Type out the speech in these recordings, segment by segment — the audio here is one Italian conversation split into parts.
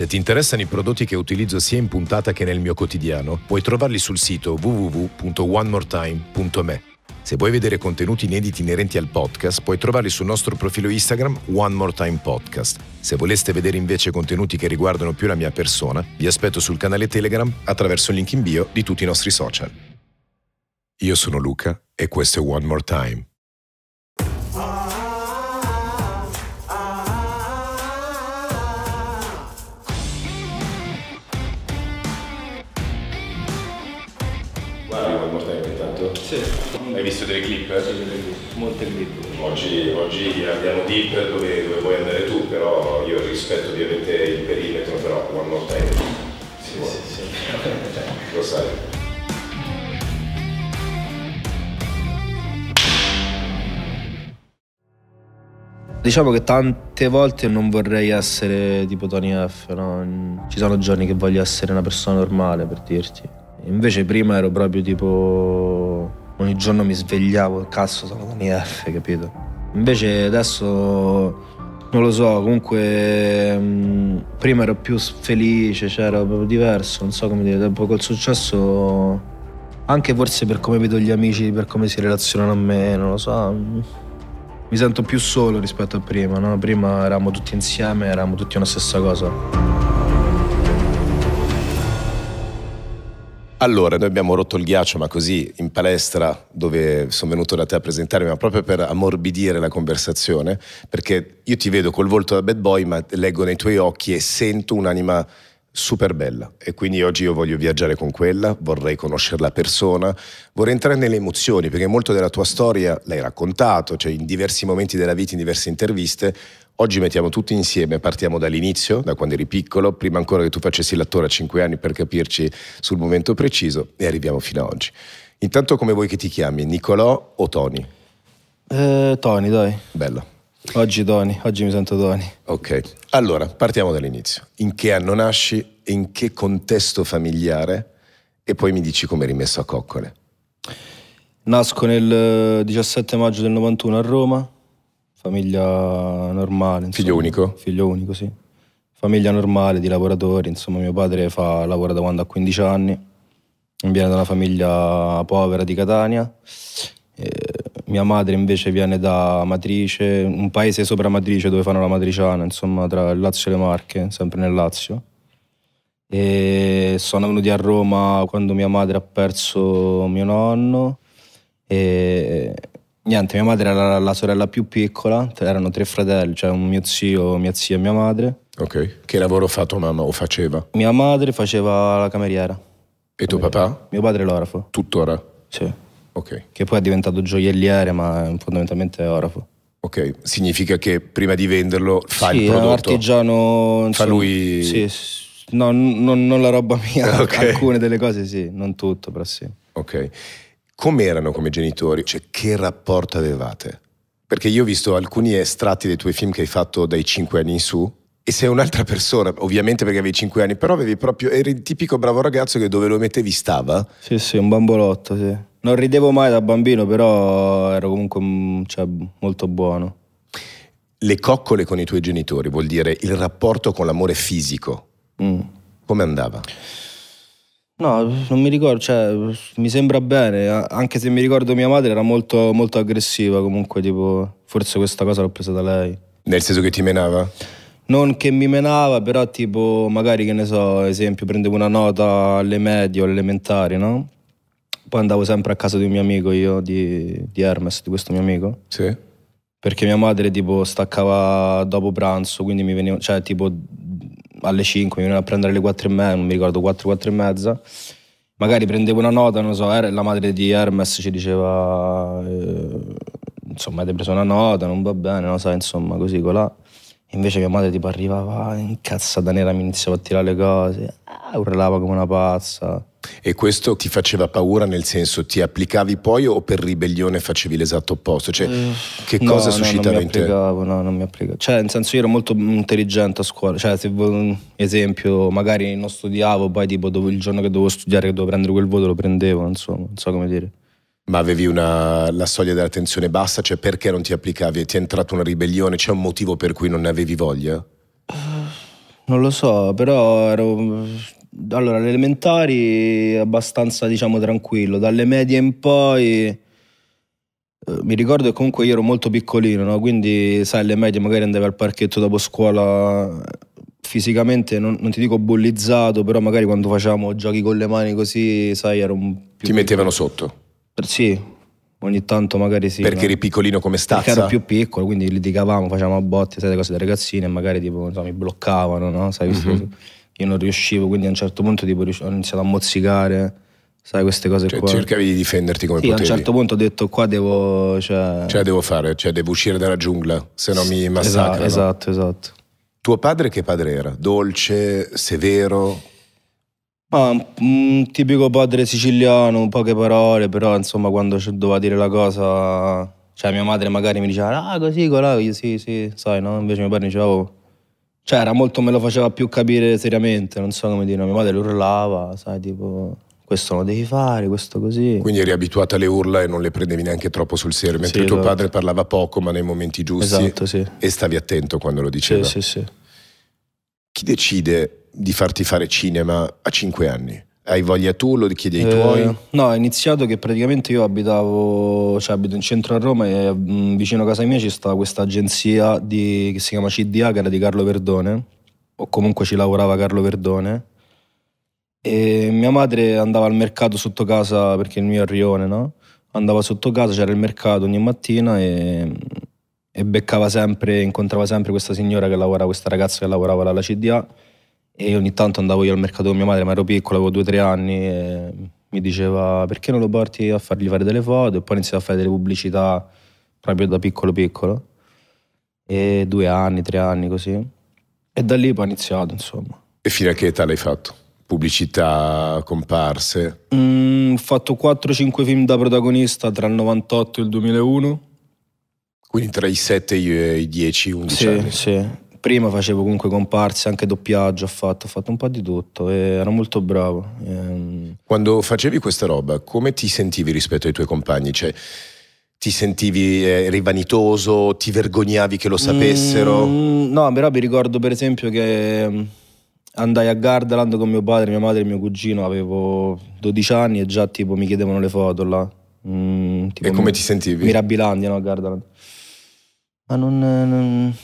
Se ti interessano i prodotti che utilizzo sia in puntata che nel mio quotidiano, puoi trovarli sul sito www.onemoretime.me. Se vuoi vedere contenuti inediti inerenti al podcast, puoi trovarli sul nostro profilo Instagram One More Time Podcast. Se voleste vedere invece contenuti che riguardano più la mia persona, vi aspetto sul canale Telegram attraverso il link in bio di tutti i nostri social. Io sono Luca e questo è One More Time. Hai visto delle clip? Eh? Sì, molte clip. Oggi, oggi abbiamo deep dove, dove, vuoi andare tu, però io rispetto ovviamente il perimetro, però one more time. sì, sì, sì. Lo sai. Diciamo che tante volte non vorrei essere tipo Tony F, no? ci sono giorni che voglio essere una persona normale per dirti. Invece prima ero proprio tipo ogni giorno mi svegliavo, cazzo sono Tony F, capito? Invece adesso non lo so, comunque mh, mm, prima ero più felice, cioè era proprio diverso, non so come dire, dopo col successo anche forse per come vedo gli amici, per come si relazionano a me, non lo so. Mh, mm. mi sento più solo rispetto a prima, no? Prima eravamo tutti insieme, eravamo tutti una stessa cosa. Allora, noi abbiamo rotto il ghiaccio, ma così in palestra dove sono venuto da te a presentarmi, ma proprio per ammorbidire la conversazione, perché io ti vedo col volto da bad boy, ma leggo nei tuoi occhi e sento un'anima super bella e quindi oggi io voglio viaggiare con quella, vorrei conoscere la persona, vorrei entrare nelle emozioni perché molto della tua storia l'hai raccontato, cioè in diversi momenti della vita, in diverse interviste, Oggi mettiamo tutti insieme, partiamo dall'inizio, da quando eri piccolo, prima ancora che tu facessi l'attore a 5 anni per capirci sul momento preciso e arriviamo fino ad oggi. Intanto come vuoi che ti chiami, Nicolò o Tony? Eh, Tony, dai. Bello. Oggi Tony, oggi mi sento Tony. Ok, allora partiamo dall'inizio. In che anno nasci, in che contesto familiare e poi mi dici come eri messo a coccole. Nasco nel 17 eh, maggio del 91 a Roma, famiglia normale. Insomma. Figlio unico? Figlio unico, sì. Famiglia normale di lavoratori, insomma mio padre fa, lavora da quando ha 15 anni, viene da una famiglia povera di Catania, e mia madre invece viene da Matrice, un paese sopra Matrice dove fanno la matriciana, insomma tra il Lazio e le Marche, sempre nel Lazio. E sono venuti a Roma quando mia madre ha perso mio nonno e Niente, mia madre era la sorella più piccola, erano tre fratelli, cioè un mio zio, mia zia e mia madre. Ok. Che lavoro fa tua mamma o faceva? Mia madre faceva la cameriera. E tuo papà? Mio padre è l'orafo, Tuttora. sì. Ok. Che poi è diventato gioielliere, ma è fondamentalmente orafo. Ok. Significa che prima di venderlo fa sì, il prodotto? un l'artigiano... artigiano. Fa lui- Sì, no, non, non la roba mia. Ok. Alcune delle cose sì, non tutto, però sì. Ok com'erano come genitori? Cioè, che rapporto avevate? Perché io ho visto alcuni estratti dei tuoi film che hai fatto dai 5 anni in su e sei un'altra persona, ovviamente perché avevi 5 anni, però avevi proprio, eri il tipico bravo ragazzo che dove lo mettevi stava. Sì, sì, un bambolotto, sì. Non ridevo mai da bambino, però ero comunque mm, cioè, molto buono. Le coccole con i tuoi genitori vuol dire il rapporto con l'amore fisico. Mm. Come andava? No, non mi ricordo, cioè, mi sembra bene, anche se mi ricordo mia madre era molto, molto aggressiva comunque, tipo, forse questa cosa l'ho presa da lei. Nel senso che ti menava? Non che mi menava, però tipo, magari che ne so, esempio, prendevo una nota alle medie o alle elementari, no? Poi andavo sempre a casa di un mio amico, io, di, di Hermes, di questo mio amico. Sì. Perché mia madre tipo staccava dopo pranzo, quindi mi veniva, cioè tipo alle 5, mi venivano a prendere alle 4 e mezza, non mi ricordo, 4, 4 e mezza. Magari prendevo una nota, non so, la madre di Hermes ci diceva, eh, insomma, avete preso una nota, non va bene, non so, insomma, così, colà. Invece mia madre tipo arrivava incazzata nera, mi iniziava a tirare le cose, ah, urlava come una pazza. E questo ti faceva paura nel senso ti applicavi poi o per ribellione facevi l'esatto opposto? Cioè, eh, che no, cosa no, suscitava in te? No, non mi applicavo. Cioè, nel senso io ero molto intelligente a scuola, cioè, se esempio, magari non studiavo, poi tipo dopo, il giorno che dovevo studiare, che dovevo prendere quel voto, lo prendevo, insomma, non so come dire. Ma avevi una, la soglia dell'attenzione bassa, cioè perché non ti applicavi? Ti è entrata una ribellione? C'è un motivo per cui non ne avevi voglia? Non lo so, però ero allora, le elementari abbastanza, diciamo, tranquillo. Dalle medie in poi eh, mi ricordo che comunque io ero molto piccolino, no? quindi sai, alle medie magari andavo al parchetto dopo scuola eh, fisicamente, non, non, ti dico bullizzato, però magari quando facevamo giochi con le mani così, sai, ero un... Più ti mettevano sotto? Sì, ogni tanto magari sì. Perché no? eri piccolino come stazza? Perché ero più piccolo, quindi litigavamo, facevamo botte, sai, le cose da ragazzine, magari tipo, so, mi bloccavano, no? Sai, mm-hmm io non riuscivo, quindi a un certo punto tipo, ho iniziato a mozzicare, sai queste cose cioè, qua. Cercavi di difenderti come sì, potevi. a un certo punto ho detto qua devo... Cioè, cioè devo fare, cioè devo uscire dalla giungla, se no mi massacrano. Esatto, esatto, esatto. Tuo padre che padre era? Dolce, severo? Ma un mm, tipico padre siciliano, poche parole, però insomma quando doveva dire la cosa... Cioè mia madre magari mi diceva, ah così, colà, io sì, sì, sai no? Invece mio padre diceva, oh, cioè, era molto, me lo faceva più capire seriamente, non so come dire, mia madre urlava, sai, tipo, questo lo devi fare, questo così. Quindi eri abituata alle urla e non le prendevi neanche troppo sul serio, mentre sì, tuo esatto. padre parlava poco, ma nei momenti giusti. Esatto, sì. E stavi attento quando lo diceva. Sì, sì, sì. Chi decide di farti fare cinema a cinque anni? Hai voglia tu, lo chiedi ai eh, tuoi? No, è iniziato che praticamente io abitavo, cioè abito in centro a Roma e mh, mm, vicino a casa mia ci sta questa agenzia di, che si chiama CDA, che era di Carlo Verdone, o comunque ci lavorava Carlo Verdone. E mia madre andava al mercato sotto casa, perché il mio è a Rione, no? Andava sotto casa, c'era il mercato ogni mattina e, e beccava sempre, incontrava sempre questa signora che lavorava, questa ragazza che lavorava alla CDA e ogni tanto andavo io al mercato con mia madre, ma ero piccola, avevo due o tre anni, e mi diceva perché non lo porti a fargli fare delle foto e poi iniziavo a fare delle pubblicità proprio da piccolo piccolo. E due anni, tre anni così. E da lì poi ho iniziato, insomma. E fino a che età l'hai fatto? Pubblicità, comparse? Mm, ho fatto 4-5 film da protagonista tra il 98 e il 2001. Quindi tra i 7 e i 10, 11 sì, anni? Sì, sì prima facevo comunque comparse, anche doppiaggio ho fatto, ho fatto un po' di tutto e ero molto bravo. E... Ehm, Quando facevi questa roba, come ti sentivi rispetto ai tuoi compagni? Cioè, ti sentivi eh, rivanitoso? Ti vergognavi che lo mm, sapessero? Mm, no, però mi ricordo per esempio che mm, andai a Gardaland con mio padre, mia madre e mio cugino, avevo 12 anni e già tipo mi chiedevano le foto là. Mm, e come mi, ti sentivi? Mirabilandia, no, a Gardaland. Ma non, non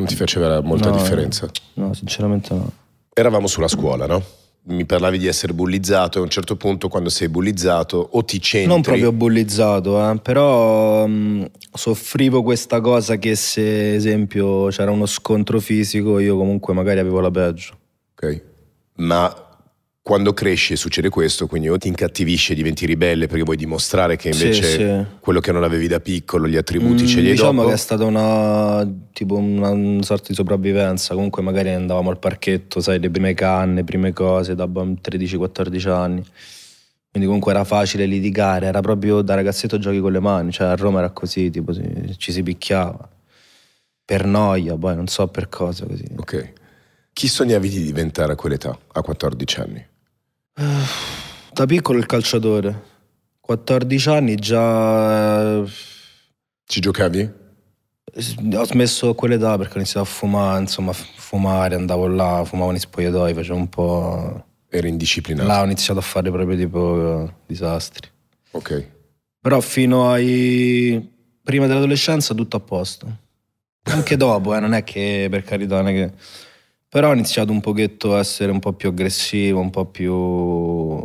non ti faceva molta no, differenza? No, sinceramente no. Eravamo sulla scuola, no? Mi parlavi di essere bullizzato e a un certo punto quando sei bullizzato o ti centri... Non proprio bullizzato, eh, però mh, mm, soffrivo questa cosa che se esempio c'era uno scontro fisico io comunque magari avevo la peggio. Ok, ma quando cresci succede questo, quindi o ti incattivisci e diventi ribelle perché vuoi dimostrare che invece sì, sì. quello che non avevi da piccolo, gli attributi mm, ce li hai Diciamo dopo. che è stata una, tipo una sorta di sopravvivenza, comunque magari andavamo al parchetto, sai, le prime canne, prime cose da 13-14 anni. Quindi comunque era facile litigare, era proprio da ragazzetto giochi con le mani, cioè a Roma era così, tipo ci si picchiava. Per noia, poi non so per cosa così. Ok. Chi sognavi di diventare a quell'età, a 14 anni? Eh, da piccolo il calciatore. 14 anni già... Eh, Ci giocavi? Eh, ho smesso a quell'età perché ho iniziato a fumare, insomma, fumare, andavo là, fumavo nei spogliatoi, facevo un po'... Era indisciplinato. Là ho iniziato a fare proprio tipo disastri. Ok. Però fino ai... prima dell'adolescenza tutto a posto. Anche dopo, eh, non è che per carità, non è che però ho iniziato un pochetto a essere un po' più aggressivo, un po' più...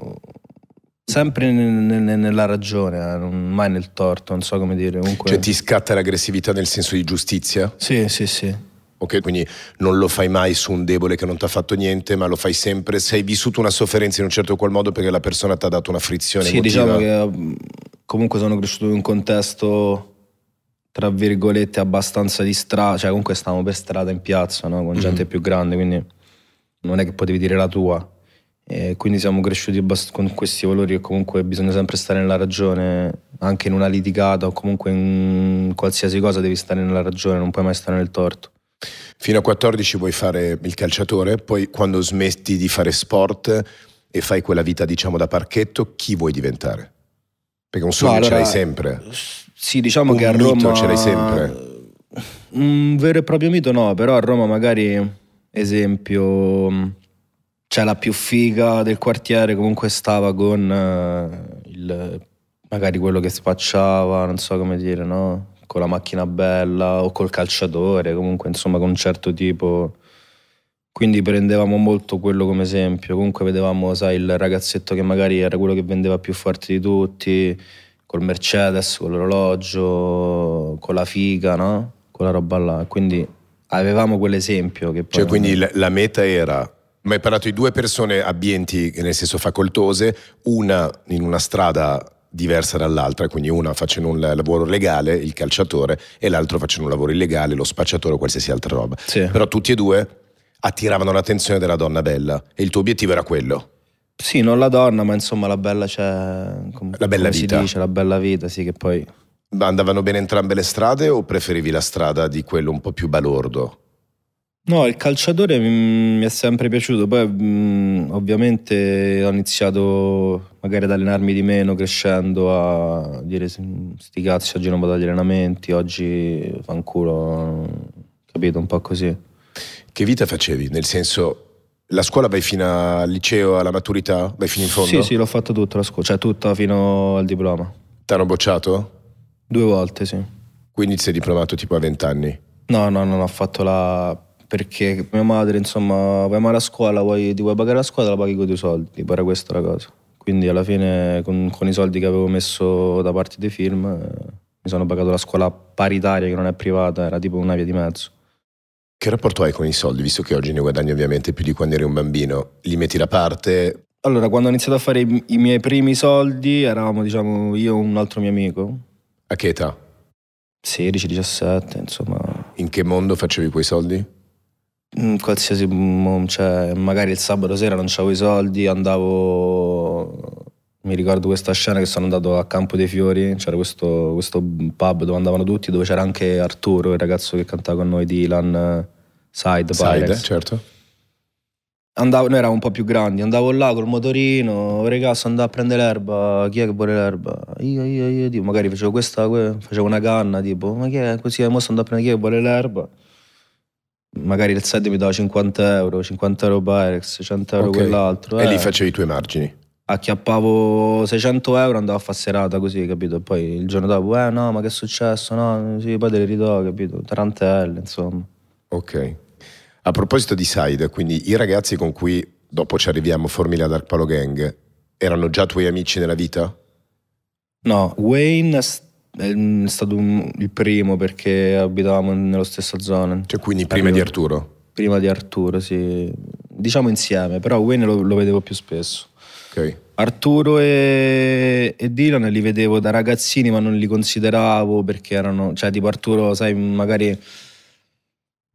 Sempre nella ragione, eh, mai nel torto, non so come dire. Comunque... Cioè ti scatta l'aggressività nel senso di giustizia? Sì, sì, sì. Ok, quindi non lo fai mai su un debole che non ti ha fatto niente, ma lo fai sempre. Se hai vissuto una sofferenza in un certo qual modo perché la persona ti ha dato una frizione. Sì, emotiva. diciamo che mm, comunque sono cresciuto in un contesto tra virgolette, abbastanza di strada, cioè comunque stavamo per strada in piazza, no? con mhm. gente mm -hmm. più grande, quindi non è che potevi dire la tua. E quindi siamo cresciuti con questi valori che comunque bisogna sempre stare nella ragione, anche in una litigata o comunque in qualsiasi cosa devi stare nella ragione, non puoi mai stare nel torto. Fino a 14 vuoi fare il calciatore, poi quando smetti di fare sport e fai quella vita diciamo da parchetto, chi vuoi diventare? Perché un sogno allora, ce l'hai sempre. Sì, diciamo un che a Roma... Un ce l'hai sempre. Un vero e proprio mito no, però a Roma magari, esempio, c'è la più figa del quartiere, comunque stava con eh, il, magari quello che spacciava, non so come dire, no? Con la macchina bella o col calciatore, comunque insomma con un certo tipo quindi prendevamo molto quello come esempio. Comunque vedevamo, sai, il ragazzetto che magari era quello che vendeva più forte di tutti, col Mercedes, con l'orologio, con la figa, no? Quella roba là. Quindi avevamo quell'esempio. Che cioè, poi cioè, quindi la, la meta era mi hai parlato di due persone abbienti, nel senso facoltose, una in una strada diversa dall'altra, quindi una facendo un lavoro legale, il calciatore, e l'altro facendo un lavoro illegale, lo spacciatore o qualsiasi altra roba. Sì. Però tutti e due attiravano l'attenzione della donna bella e il tuo obiettivo era quello. Sì, non la donna, ma insomma la bella c'è. Com- la bella vita. Si dice, la bella vita, sì, che poi. Ma andavano bene entrambe le strade o preferivi la strada di quello un po' più balordo? No, il calciatore mi, è sempre piaciuto, poi mm, ovviamente ho iniziato magari ad allenarmi di meno crescendo a dire sti cazzi, oggi non vado agli allenamenti, oggi fanculo, capito, un po' così. Che vita facevi? Nel senso, la scuola vai fino al liceo, alla maturità? Vai fino in fondo? Sì, sì, l'ho fatta tutta la scuola, cioè tutta fino al diploma. Ti hanno bocciato? Due volte, sì. Quindi ti sei diplomato tipo a vent'anni? No, no, non ho fatto la... perché mia madre, insomma, vai male a scuola, vuoi, ti vuoi pagare la scuola, la paghi con i tuoi soldi, era questa la cosa. Quindi alla fine con, con i soldi che avevo messo da parte dei film eh, mi sono pagato la scuola paritaria che non è privata, era tipo una via di mezzo. Che rapporto hai con i soldi, visto che oggi ne guadagni ovviamente più di quando eri un bambino? Li metti da parte? Allora, quando ho iniziato a fare i, i miei primi soldi, eravamo, diciamo, io e un altro mio amico. A che età? 16-17, insomma. In che mondo facevi quei soldi? In qualsiasi cioè, magari il sabato sera non avevo i soldi, andavo. Mi ricordo questa scena che sono andato a Campo dei Fiori, c'era questo, questo pub dove andavano tutti, dove c'era anche Arturo, il ragazzo che cantava con noi, Dylan. Side, Side certo. Andavo, noi eravamo un po' più grandi, andavo là col motorino, regà, sono andato a prendere l'erba, chi è che vuole l'erba? Io, io, io, tipo, magari facevo questa, facevo una canna, tipo, ma che è così, eh, mo sono andato a prendere chi è che vuole l'erba? Magari il set mi dava 50 euro, 50 euro Pyrex, 100 euro okay. quell'altro. Eh. E lì eh. facevi i tuoi margini? Acchiappavo 600 euro, andavo a fare serata così, capito? Poi il giorno dopo, eh no, ma che è successo? No, sì, poi te le ridò, capito? Tarantelle, insomma. Ok. A proposito di Side, quindi i ragazzi con cui dopo ci arriviamo formi la Dark Palo Gang, erano già tuoi amici nella vita? No, Wayne è mm, stato un, il primo perché abitavamo nella stessa zona. Cioè quindi prima Arrivo, di Arturo? Prima di Arturo, sì. Diciamo insieme, però Wayne lo, lo vedevo più spesso. Okay. Arturo e, e, Dylan li vedevo da ragazzini ma non li consideravo perché erano... Cioè tipo Arturo, sai, magari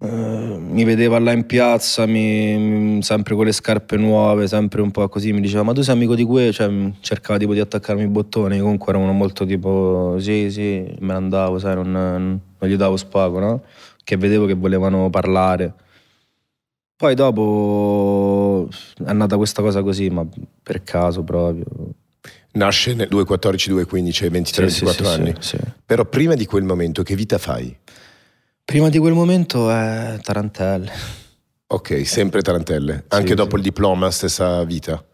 eh, mi vedeva là in piazza, mi, sempre con le scarpe nuove, sempre un po' così, mi diceva ma tu sei amico di quei? Cioè, mm, cercava tipo di attaccarmi i bottoni, comunque era uno molto tipo sì sì, me ne andavo, sai, non, non gli davo spago, no? Che vedevo che volevano parlare. Poi dopo è nata questa cosa così, ma per caso proprio. Nasce nel 2014, 2015, 23, sì, 24 sì, anni. Sì, sì, Però prima di quel momento che vita fai? Prima di quel momento è eh, Tarantelle. Ok, sempre Tarantelle. Anche sì, dopo sì. il diploma, stessa vita.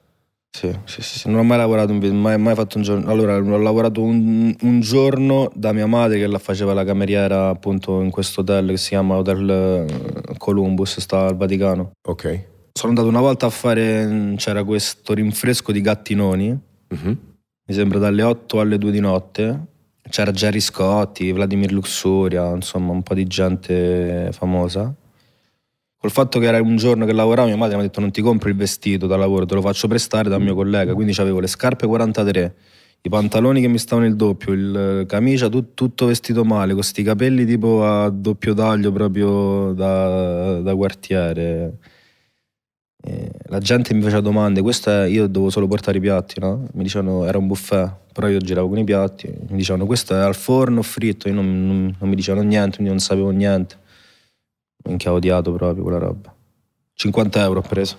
Sì, sì, sì, non ho mai lavorato un mai, mai fatto un giorno. Allora, ho lavorato un, un, giorno da mia madre che la faceva la cameriera appunto in questo hotel che si chiama Hotel eh, Columbus, sta al Vaticano. Ok. Sono andato una volta a fare, mm, c'era questo rinfresco di gattinoni, uh mhm. -huh. mi sembra dalle 8 alle 2 di notte, c'era Jerry Scotti, Vladimir Luxuria, insomma un po' di gente famosa. Col fatto che era un giorno che lavoravo, mia madre mi ha detto non ti compro il vestito da lavoro, te lo faccio prestare da mio mm. collega. Quindi avevo le scarpe 43, i pantaloni che mi stavano il doppio, il eh, camicia tut, tutto vestito male, con questi capelli tipo a doppio taglio proprio da, da quartiere eh, la gente mi faceva domande, questo è, io dovevo solo portare i piatti, no? Mi dicevano era un buffet, però io giravo con i piatti, mi dicevano questo è al forno fritto, io non, non, non mi dicevano niente, quindi non sapevo niente. Minchia, ho odiato proprio quella roba. 50 euro ho preso.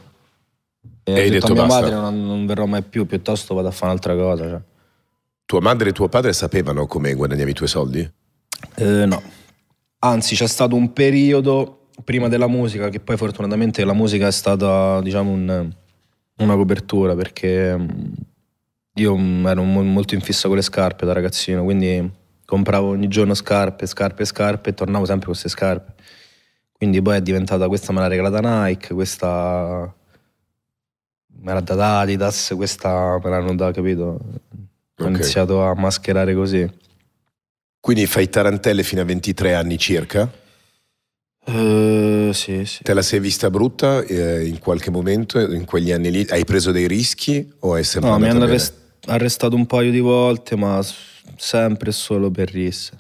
E, e hai detto, detto mia basta. madre non, non, verrò mai più, piuttosto vado a fare un'altra cosa. Cioè. Tua madre e tuo padre sapevano come guadagnavi i tuoi soldi? Eh, no. Anzi, c'è stato un periodo prima della musica, che poi fortunatamente la musica è stata diciamo un, una copertura perché mm, io mm, ero molto in fissa con le scarpe da ragazzino, quindi compravo ogni giorno scarpe, scarpe, scarpe e tornavo sempre con queste scarpe. Quindi poi è diventata questa me l'ha regalata Nike, questa me l'ha data Adidas, questa me l'hanno data, capito? Ho iniziato a mascherare così. Quindi fai tarantelle fino a 23 anni circa? Uh, sì, sì. Te la sei vista brutta eh, in qualche momento, in quegli anni lì? Hai preso dei rischi o è sempre No, mi hanno arrest- arrestato un paio di volte, ma sempre e solo per risse.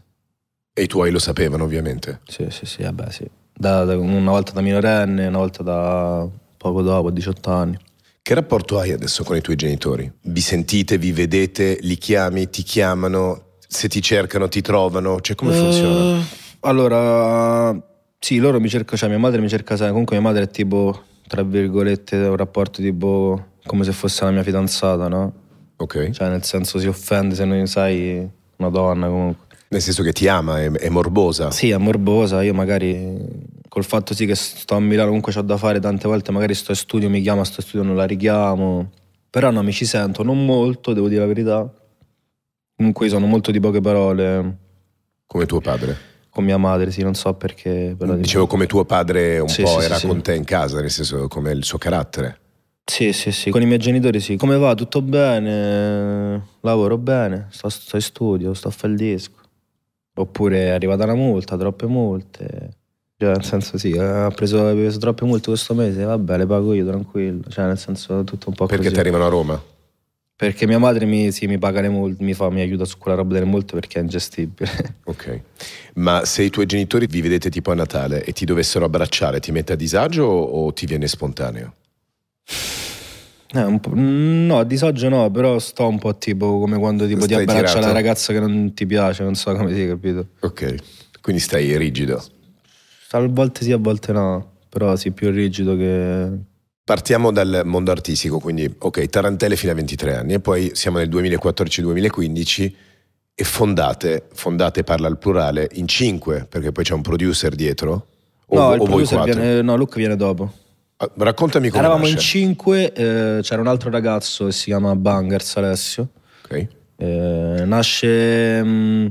E i tuoi lo sapevano ovviamente? Sì, sì, sì, vabbè sì. Da, da, una volta da minorenne, una volta da poco dopo, a 18 anni. Che rapporto hai adesso con i tuoi genitori? Vi sentite, vi vedete, li chiami, ti chiamano, se ti cercano ti trovano? Cioè come uh, funziona? Allora sì, loro mi cercano, cioè mia madre mi cerca sempre, comunque mia madre è tipo, tra virgolette, un rapporto tipo come se fosse la mia fidanzata, no? Ok. Cioè nel senso si offende se non sai una donna comunque. Nel senso che ti ama, è, è morbosa. Sì, è morbosa, io magari col fatto sì che sto a Milano comunque ho da fare tante volte, magari sto in studio, mi chiama, sto in studio, non la richiamo. Però no, mi ci sento, non molto, devo dire la verità. Comunque sono molto di poche parole. Come tuo padre? Con mia madre, sì, non so perché. Però Dicevo come tuo padre un sì, po' sì, era sì, con te in casa, nel senso come il suo carattere. Sì, sì, sì, con i miei genitori sì. Come va? Tutto bene? Lavoro bene? Sto, sto in studio, sto a fare il disco. Oppure è arrivata una multa, troppe multe. Cioè, nel senso, sì, eh, ha preso, preso troppe multe questo mese, vabbè, le pago io tranquillo. Cioè, nel senso, tutto un po' Perché così. Perché ti arrivano a Roma? Perché mia madre mi, sì, mi paga le multe, mi, fa, mi aiuta su quella roba delle multe perché è ingestibile. Ok. Ma se i tuoi genitori vi vedete tipo a Natale e ti dovessero abbracciare, ti mette a disagio o ti viene spontaneo? Eh, no, a disagio no, però sto un po' tipo come quando tipo, ti abbraccia tirato? la ragazza che non ti piace, non so come si capito. Ok, quindi stai rigido. A volte sì, a volte no, però sì, più rigido che, Partiamo dal mondo artistico, quindi ok, Tarantelle fino a 23 anni e poi siamo nel 2014-2015 e fondate, fondate parla al plurale, in 5 perché poi c'è un producer dietro. O, no, il o producer viene, no, Luca viene dopo. Ah, raccontami come Eravamo nasce. in 5, eh, c'era un altro ragazzo che si chiama Bangers Alessio. Ok. Eh, nasce... Mh, mm,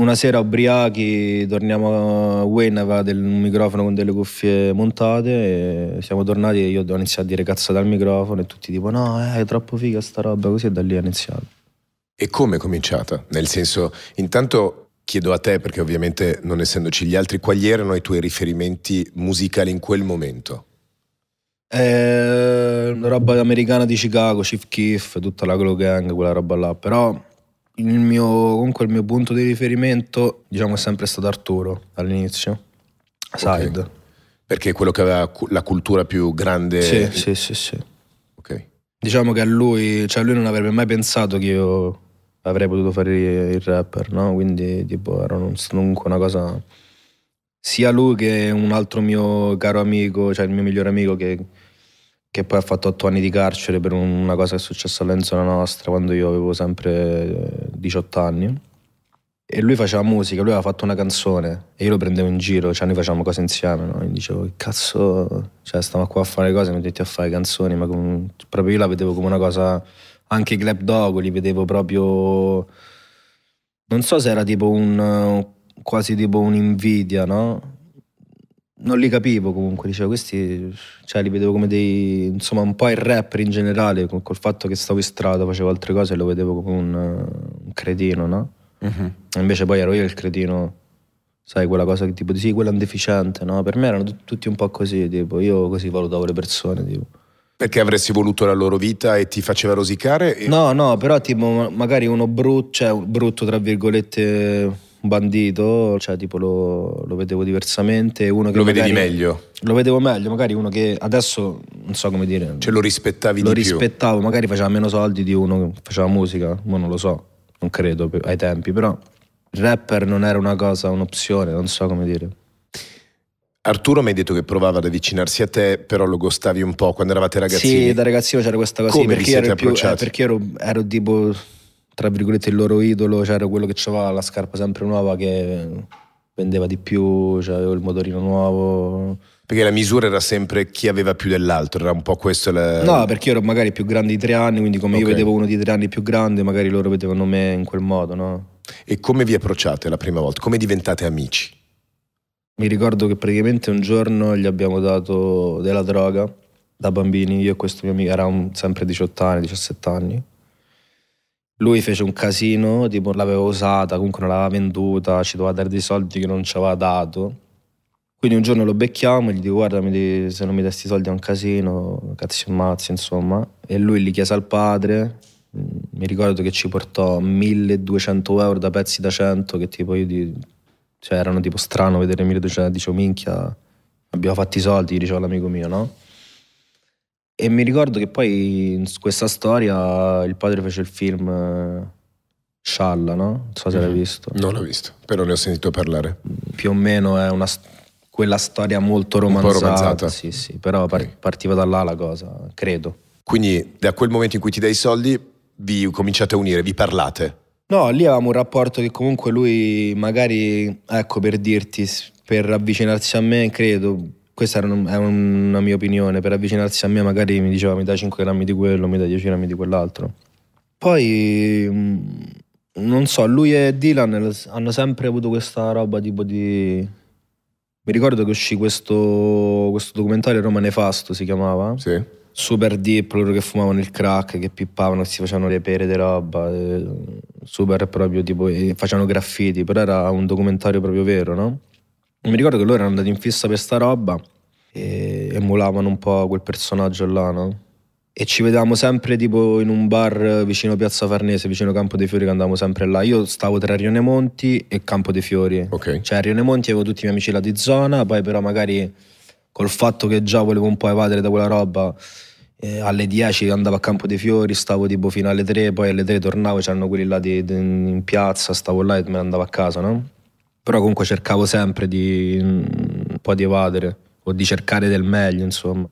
una sera ubriachi, torniamo a Wayne aveva del, un microfono con delle cuffie montate siamo tornati e io ho iniziato a dire cazzate al microfono e tutti tipo no, eh, è troppo figa sta roba, così e da lì è iniziato. E come è cominciata? Nel senso, intanto chiedo a te perché ovviamente non essendoci gli altri, quali erano i tuoi riferimenti musicali in quel momento? Eh, roba americana di Chicago, Chief Keef, tutta la Glow Gang, quella roba là, però il mio, comunque il mio punto di riferimento diciamo è sempre stato Arturo all'inizio, Side. Okay. Perché è quello che aveva la cultura più grande. Sì, di... sì, sì, sì. Ok. Diciamo che a lui, cioè lui non avrebbe mai pensato che io avrei potuto fare il rapper, no? Quindi tipo era un, comunque una cosa sia lui che un altro mio caro amico, cioè il mio migliore amico che che poi ha fatto otto anni di carcere per una cosa che è successa a Lenzo la nostra quando io avevo sempre 18 eh, anni. E lui faceva musica, lui aveva fatto una canzone e io lo prendevo in giro, cioè noi facevamo cose insieme, no? E dicevo che cazzo, cioè stiamo qua a fare le cose, mi mettiti a fare canzoni, ma com... proprio io la vedevo come una cosa, anche i club Dog li vedevo proprio, non so se era tipo un, quasi tipo un'invidia, no? non li capivo comunque, dicevo, questi cioè, li vedevo come dei, insomma, un po' il rapper in generale, col, col, fatto che stavo in strada, facevo altre cose e lo vedevo come un, un cretino, no? Uh-huh. Invece poi ero io il cretino, sai, quella cosa che tipo, di, sì, quello è un deficiente, no? Per me erano t- tutti un po' così, tipo, io così valutavo le persone, tipo. Perché avresti voluto la loro vita e ti faceva rosicare? E... No, no, però tipo magari uno brutto, cioè brutto tra virgolette un bandito, cioè tipo lo, lo vedevo diversamente. Uno che lo vedevi meglio? Lo vedevo meglio, magari uno che adesso non so come dire. Cioè lo rispettavi lo di più? Lo rispettavo, magari faceva meno soldi di uno che faceva musica, ma non lo so, non credo ai tempi, però il rapper non era una cosa, un'opzione, non so come dire. Arturo mi hai detto che provava ad avvicinarsi a te, però lo gostavi un po' quando eravate ragazzini. Sì, da ragazzino c'era questa cosa. Come perché, ero, più, eh, perché ero, ero tipo tra virgolette il loro idolo, c'era cioè, quello che aveva la scarpa sempre nuova che vendeva di più, cioè avevo il motorino nuovo. Perché la misura era sempre chi aveva più dell'altro, era un po' questo la... No, perché io ero magari più grande di tre anni, quindi come okay. io vedevo uno di tre anni più grande, magari loro vedevano me in quel modo, no? E come vi approcciate la prima volta? Come diventate amici? Mi ricordo che praticamente un giorno gli abbiamo dato della droga da bambini, io e questo mio amico, eravamo sempre 18 anni, 17 anni, lui fece un casino, tipo l'aveva usata, comunque non l'aveva venduta, ci doveva dare dei soldi che non ci aveva dato. Quindi un giorno lo becchiamo e gli dico guarda se non mi dai questi soldi è un casino, cazzo mazzi insomma. E lui li chiese al padre, mm, mi ricordo che ci portò 1200 euro da pezzi da 100 che tipo io di... cioè erano tipo strano vedere 1200, dicevo minchia abbiamo fatto i soldi, diceva l'amico mio no? E mi ricordo che poi in questa storia il padre fece il film eh, Scialla, no? Non so se l'hai mm-hmm. visto. Non l'ho visto, però ne ho sentito parlare. Mm, più o meno è una, quella storia molto romanzata. Un po' romanzata. Sì, sì, però par- partiva da là la cosa, credo. Quindi da quel momento in cui ti dai i soldi vi cominciate a unire, vi parlate? No, lì avevamo un rapporto che comunque lui magari, ecco per dirti, per avvicinarsi a me, credo, questa era, un, era, una mia opinione, per avvicinarsi a me magari mi diceva mi dai 5 grammi di quello, mi dai 10 grammi di quell'altro. Poi, mm, non so, lui e Dylan hanno sempre avuto questa roba tipo di... Mi ricordo che uscì questo, questo documentario Roma Nefasto, si chiamava. Sì. Super deep, loro che fumavano il crack, che pippavano, che si facevano le pere di roba. Eh, super proprio tipo, facevano graffiti, però era un documentario proprio vero, no? Mi ricordo che loro erano andati in fissa per sta roba e emulavano un po' quel personaggio là, no? E ci vedevamo sempre tipo in un bar vicino Piazza Farnese, vicino Campo dei Fiori, che andavamo sempre là. Io stavo tra Rione Monti e Campo dei Fiori. Okay. Cioè a Rione Monti avevo tutti i miei amici là di zona, poi però magari col fatto che già volevo un po' evadere da quella roba, eh, alle 10 andavo a Campo dei Fiori, stavo tipo fino alle 3, poi alle 3 tornavo, c'erano quelli là di, di, in piazza, stavo là e me ne andavo a casa, no? però comunque cercavo sempre di mm, un po' di evadere o di cercare del meglio, insomma.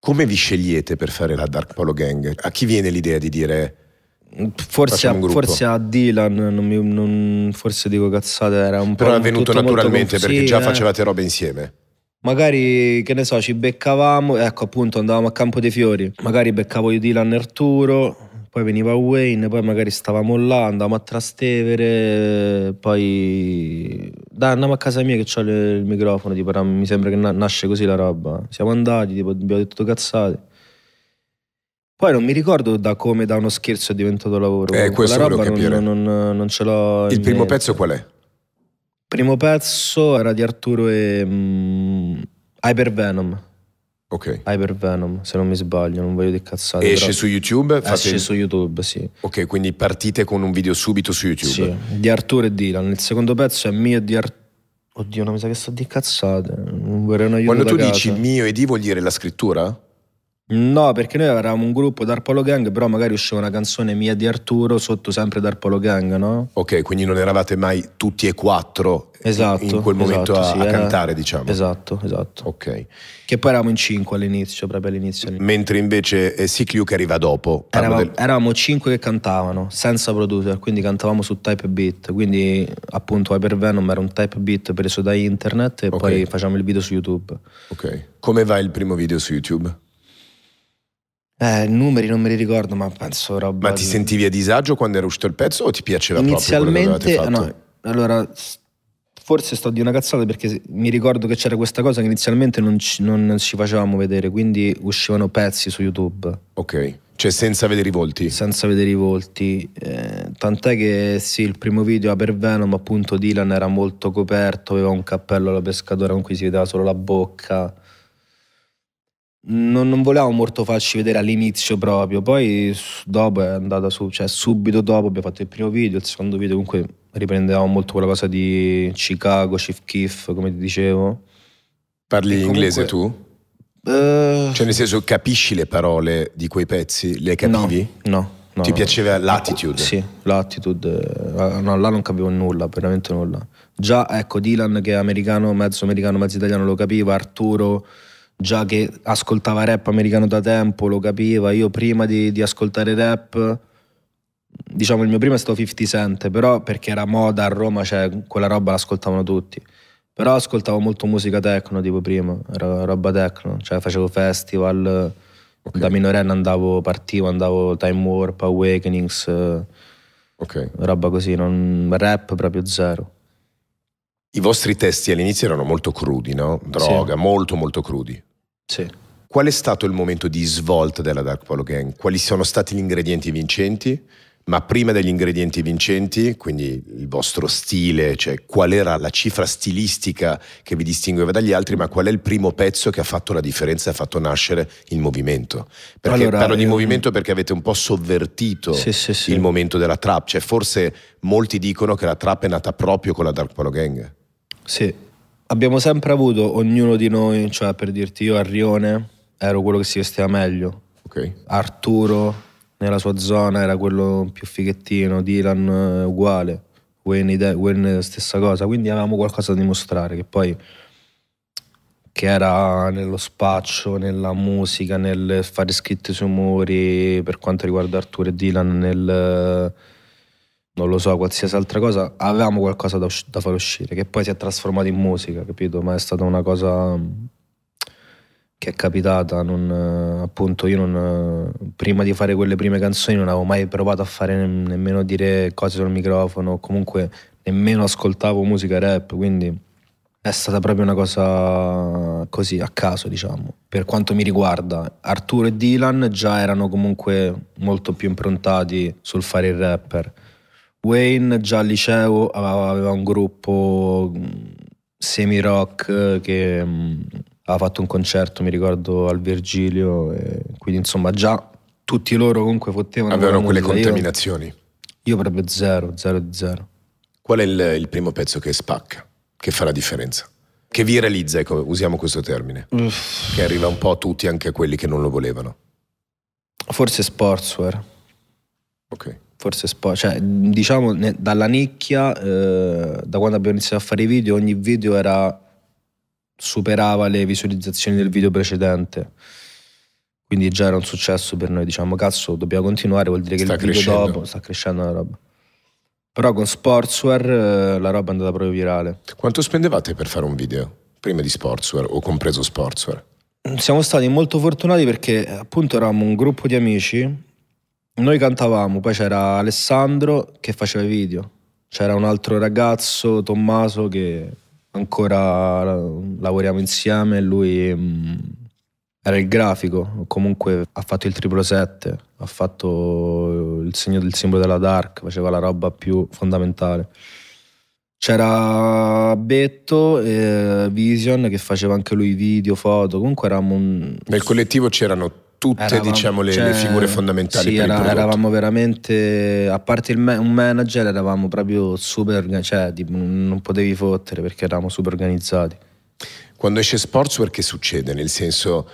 Come vi scegliete per fare la Dark Polo Gang? A chi viene l'idea di dire mm, Forse a, forse a, Dylan, non mi, non, forse dico cazzate, era un Però po'. Però è venuto naturalmente perché sì, già eh. facevate roba insieme. Magari, che ne so, ci beccavamo, ecco appunto andavamo a Campo dei Fiori, magari beccavo io Dylan e Arturo, poi veniva Wayne, poi magari stavamo là, andavamo a Trastevere, poi dai andiamo a casa mia che ho il microfono, tipo, era, mi sembra che nasce così la roba. Siamo andati, tipo, abbiamo detto cazzate. Poi non mi ricordo da come da uno scherzo è diventato lavoro. Eh, questo roba non, non, non, ce l'ho. Il primo mente. pezzo qual è? Il primo pezzo era di Arturo e mm, Hyper Venom. Ok. Venom, se non mi sbaglio, non voglio di cazzate. Esce su YouTube? Fate... Esce su YouTube, sì. Ok, quindi partite con un video subito su YouTube. Sì, di Arturo e Dylan. Il secondo pezzo è mio e di Arturo. Oddio, non mi sa che sto di cazzate. Non vorrei un aiuto Quando tu casa. dici mio e di vuol dire la scrittura? No, perché noi eravamo un gruppo Darpolo Gang, però magari usciva una canzone mia di Arturo sotto sempre Darpolo Gang, no? Ok, quindi non eravate mai tutti e quattro esatto, in, quel momento esatto, a, sì, a era... cantare, diciamo. Esatto, esatto. Ok. Che poi eravamo in cinque all'inizio, proprio all'inizio. all'inizio. Mentre invece eh, Sicliu che arriva dopo. Eravamo, del... eravamo, cinque che cantavano, senza producer, quindi cantavamo su Type Beat, quindi appunto Hypervenom era un Type Beat preso da internet e okay. poi facciamo il video su YouTube. Ok. Come va il primo video su YouTube? Eh, numeri non me li ricordo, ma penso roba. Ma ti sentivi a disagio quando era uscito il pezzo o ti piaceva Inizialmente, proprio no, allora forse sto di una cazzata perché mi ricordo che c'era questa cosa che inizialmente non ci, non ci facevamo vedere, quindi uscivano pezzi su YouTube. Ok. Cioè senza vedere i volti? Senza vedere i volti, eh, tant'è che sì, il primo video per Venom appunto Dylan era molto coperto, aveva un cappello alla pescatura con cui si vedeva solo la bocca, non, non, volevamo molto farci vedere all'inizio proprio, poi dopo è andata su, cioè subito dopo abbiamo fatto il primo video, il secondo video comunque riprendevamo molto quella cosa di Chicago, Chief Kiff, come ti dicevo. Parli comunque, inglese tu? Uh, cioè nel senso capisci le parole di quei pezzi? Le capivi? No, no. no Ti piaceva l'attitude? Sì, l'attitude. Eh, no, là non capivo nulla, veramente nulla. Già, ecco, Dylan che è americano, mezzo americano, mezzo italiano, lo capiva, Arturo già che ascoltava rap americano da tempo, lo capiva. Io prima di, di, ascoltare rap, diciamo il mio primo è stato 50 Cent, però perché era moda a Roma, cioè quella roba l'ascoltavano tutti. Però ascoltavo molto musica techno, tipo prima, era roba techno, cioè facevo festival, okay. da minorenne andavo, partivo, andavo Time Warp, Awakenings, okay. roba così, non, rap proprio zero. I vostri testi all'inizio erano molto crudi, no? Droga, sì. molto molto crudi. Sì. Qual è stato il momento di svolta della Dark Polo Gang? Quali sono stati gli ingredienti vincenti? Ma prima degli ingredienti vincenti, quindi il vostro stile, cioè qual era la cifra stilistica che vi distingueva dagli altri, ma qual è il primo pezzo che ha fatto la differenza, ha fatto nascere il movimento? Perché allora, parlo di ehm... movimento perché avete un po' sovvertito sì, sì, sì. il momento della trap, cioè forse molti dicono che la trap è nata proprio con la Dark Polo Gang. Sì, abbiamo sempre avuto ognuno di noi, cioè per dirti io a Rione ero quello che si vestiva meglio. Okay. Arturo nella sua zona era quello più fighettino, Dylan eh, uguale, Wayne, Wayne stessa cosa, quindi avevamo qualcosa da dimostrare che poi che era nello spaccio, nella musica, nel fare scritte sui muri per quanto riguarda Arturo e Dylan, nel non lo so, qualsiasi altra cosa, avevamo qualcosa da, da, far uscire, che poi si è trasformato in musica, capito? Ma è stata una cosa mm, che è capitata, non, eh, appunto io non, eh, prima di fare quelle prime canzoni non avevo mai provato a fare nemmeno dire cose sul microfono, comunque nemmeno ascoltavo musica rap, quindi è stata proprio una cosa così, a caso diciamo. Per quanto mi riguarda, Arturo e Dylan già erano comunque molto più improntati sul fare il rapper Wayne già al liceo aveva un gruppo mm, semi-rock eh, che ha mm, fatto un concerto, mi ricordo, al Virgilio, quindi insomma già tutti loro comunque potevano... Avevano quelle contaminazioni? Io, io, proprio zero, zero di zero. Qual è il, il primo pezzo che spacca, che fa la differenza? che viralizza, ecco, usiamo questo termine, Uff. che arriva un po' a tutti, anche a quelli che non lo volevano. Forse sportswear. Ok. Forse Spotify, cioè diciamo ne, dalla nicchia, eh, da quando abbiamo iniziato a fare i video, ogni video era, superava le visualizzazioni del video precedente. Quindi già era un successo per noi, diciamo, cazzo, dobbiamo continuare, vuol dire che sta il video dopo sta crescendo la roba. Però con Sportswear eh, la roba è andata proprio virale. Quanto spendevate per fare un video? Prima di Sportswear o compreso Sportswear? Siamo stati molto fortunati perché appunto eravamo un gruppo di amici noi cantavamo, poi c'era Alessandro che faceva i video, c'era un altro ragazzo, Tommaso, che ancora lavoriamo insieme, lui mh, mm, era il grafico, comunque ha fatto il triplo 7, ha fatto il segno del simbolo della Dark, faceva la roba più fondamentale. C'era Betto, eh, Vision che faceva anche lui video, foto, comunque eravamo un... Nel collettivo c'erano tutte eravamo, diciamo, le, cioè, le, figure fondamentali. Sì, era, eravamo veramente, a parte ma- un manager, eravamo proprio super, cioè tipo, non potevi fottere perché eravamo super organizzati. Quando esce Sportswear che succede? Nel senso,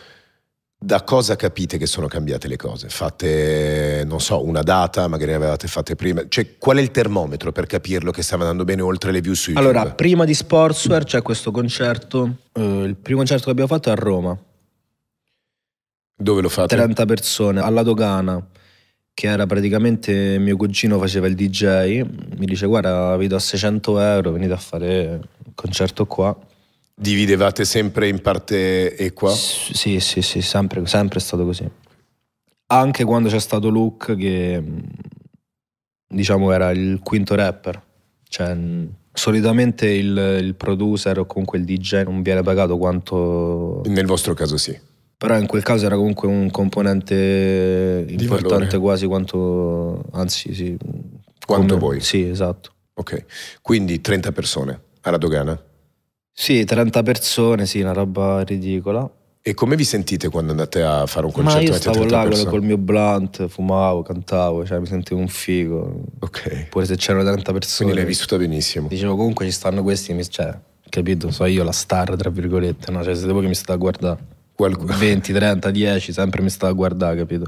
da cosa capite che sono cambiate le cose? Fate, non so, una data, magari ne avevate fatte prima. Cioè, qual è il termometro per capirlo che stava andando bene oltre le view su YouTube? Allora, prima di Sportswear c'è questo concerto, eh, il primo concerto che abbiamo fatto è a Roma dove lo fate? 30 persone alla dogana che era praticamente mio cugino faceva il DJ, mi dice guarda vi do 600 euro, venite a fare il concerto qua. Dividevate sempre in parte e qua? sì, sì, sì, sempre, sempre è stato così. Anche quando c'è stato Luke che diciamo era il quinto rapper, cioè solitamente il, il producer o comunque il DJ non viene pagato quanto... Nel vostro caso sì però in quel caso era comunque un componente importante quasi quanto, anzi sì. Quanto come, voi? Sì, esatto. Ok, quindi 30 persone alla dogana? Sì, 30 persone, sì, una roba ridicola. E come vi sentite quando andate a fare un concerto? Ma io stavo là persone? col mio blunt, fumavo, cantavo, cioè mi sentivo un figo. Ok. Pure se c'erano 30 persone. Quindi l'hai vissuta benissimo. Dicevo comunque ci stanno questi, cioè, capito, so io la star, tra virgolette, no? Cioè siete voi che mi state a guardare. Qualcuno. 20, 30, 10, sempre mi stava a guardare, capito?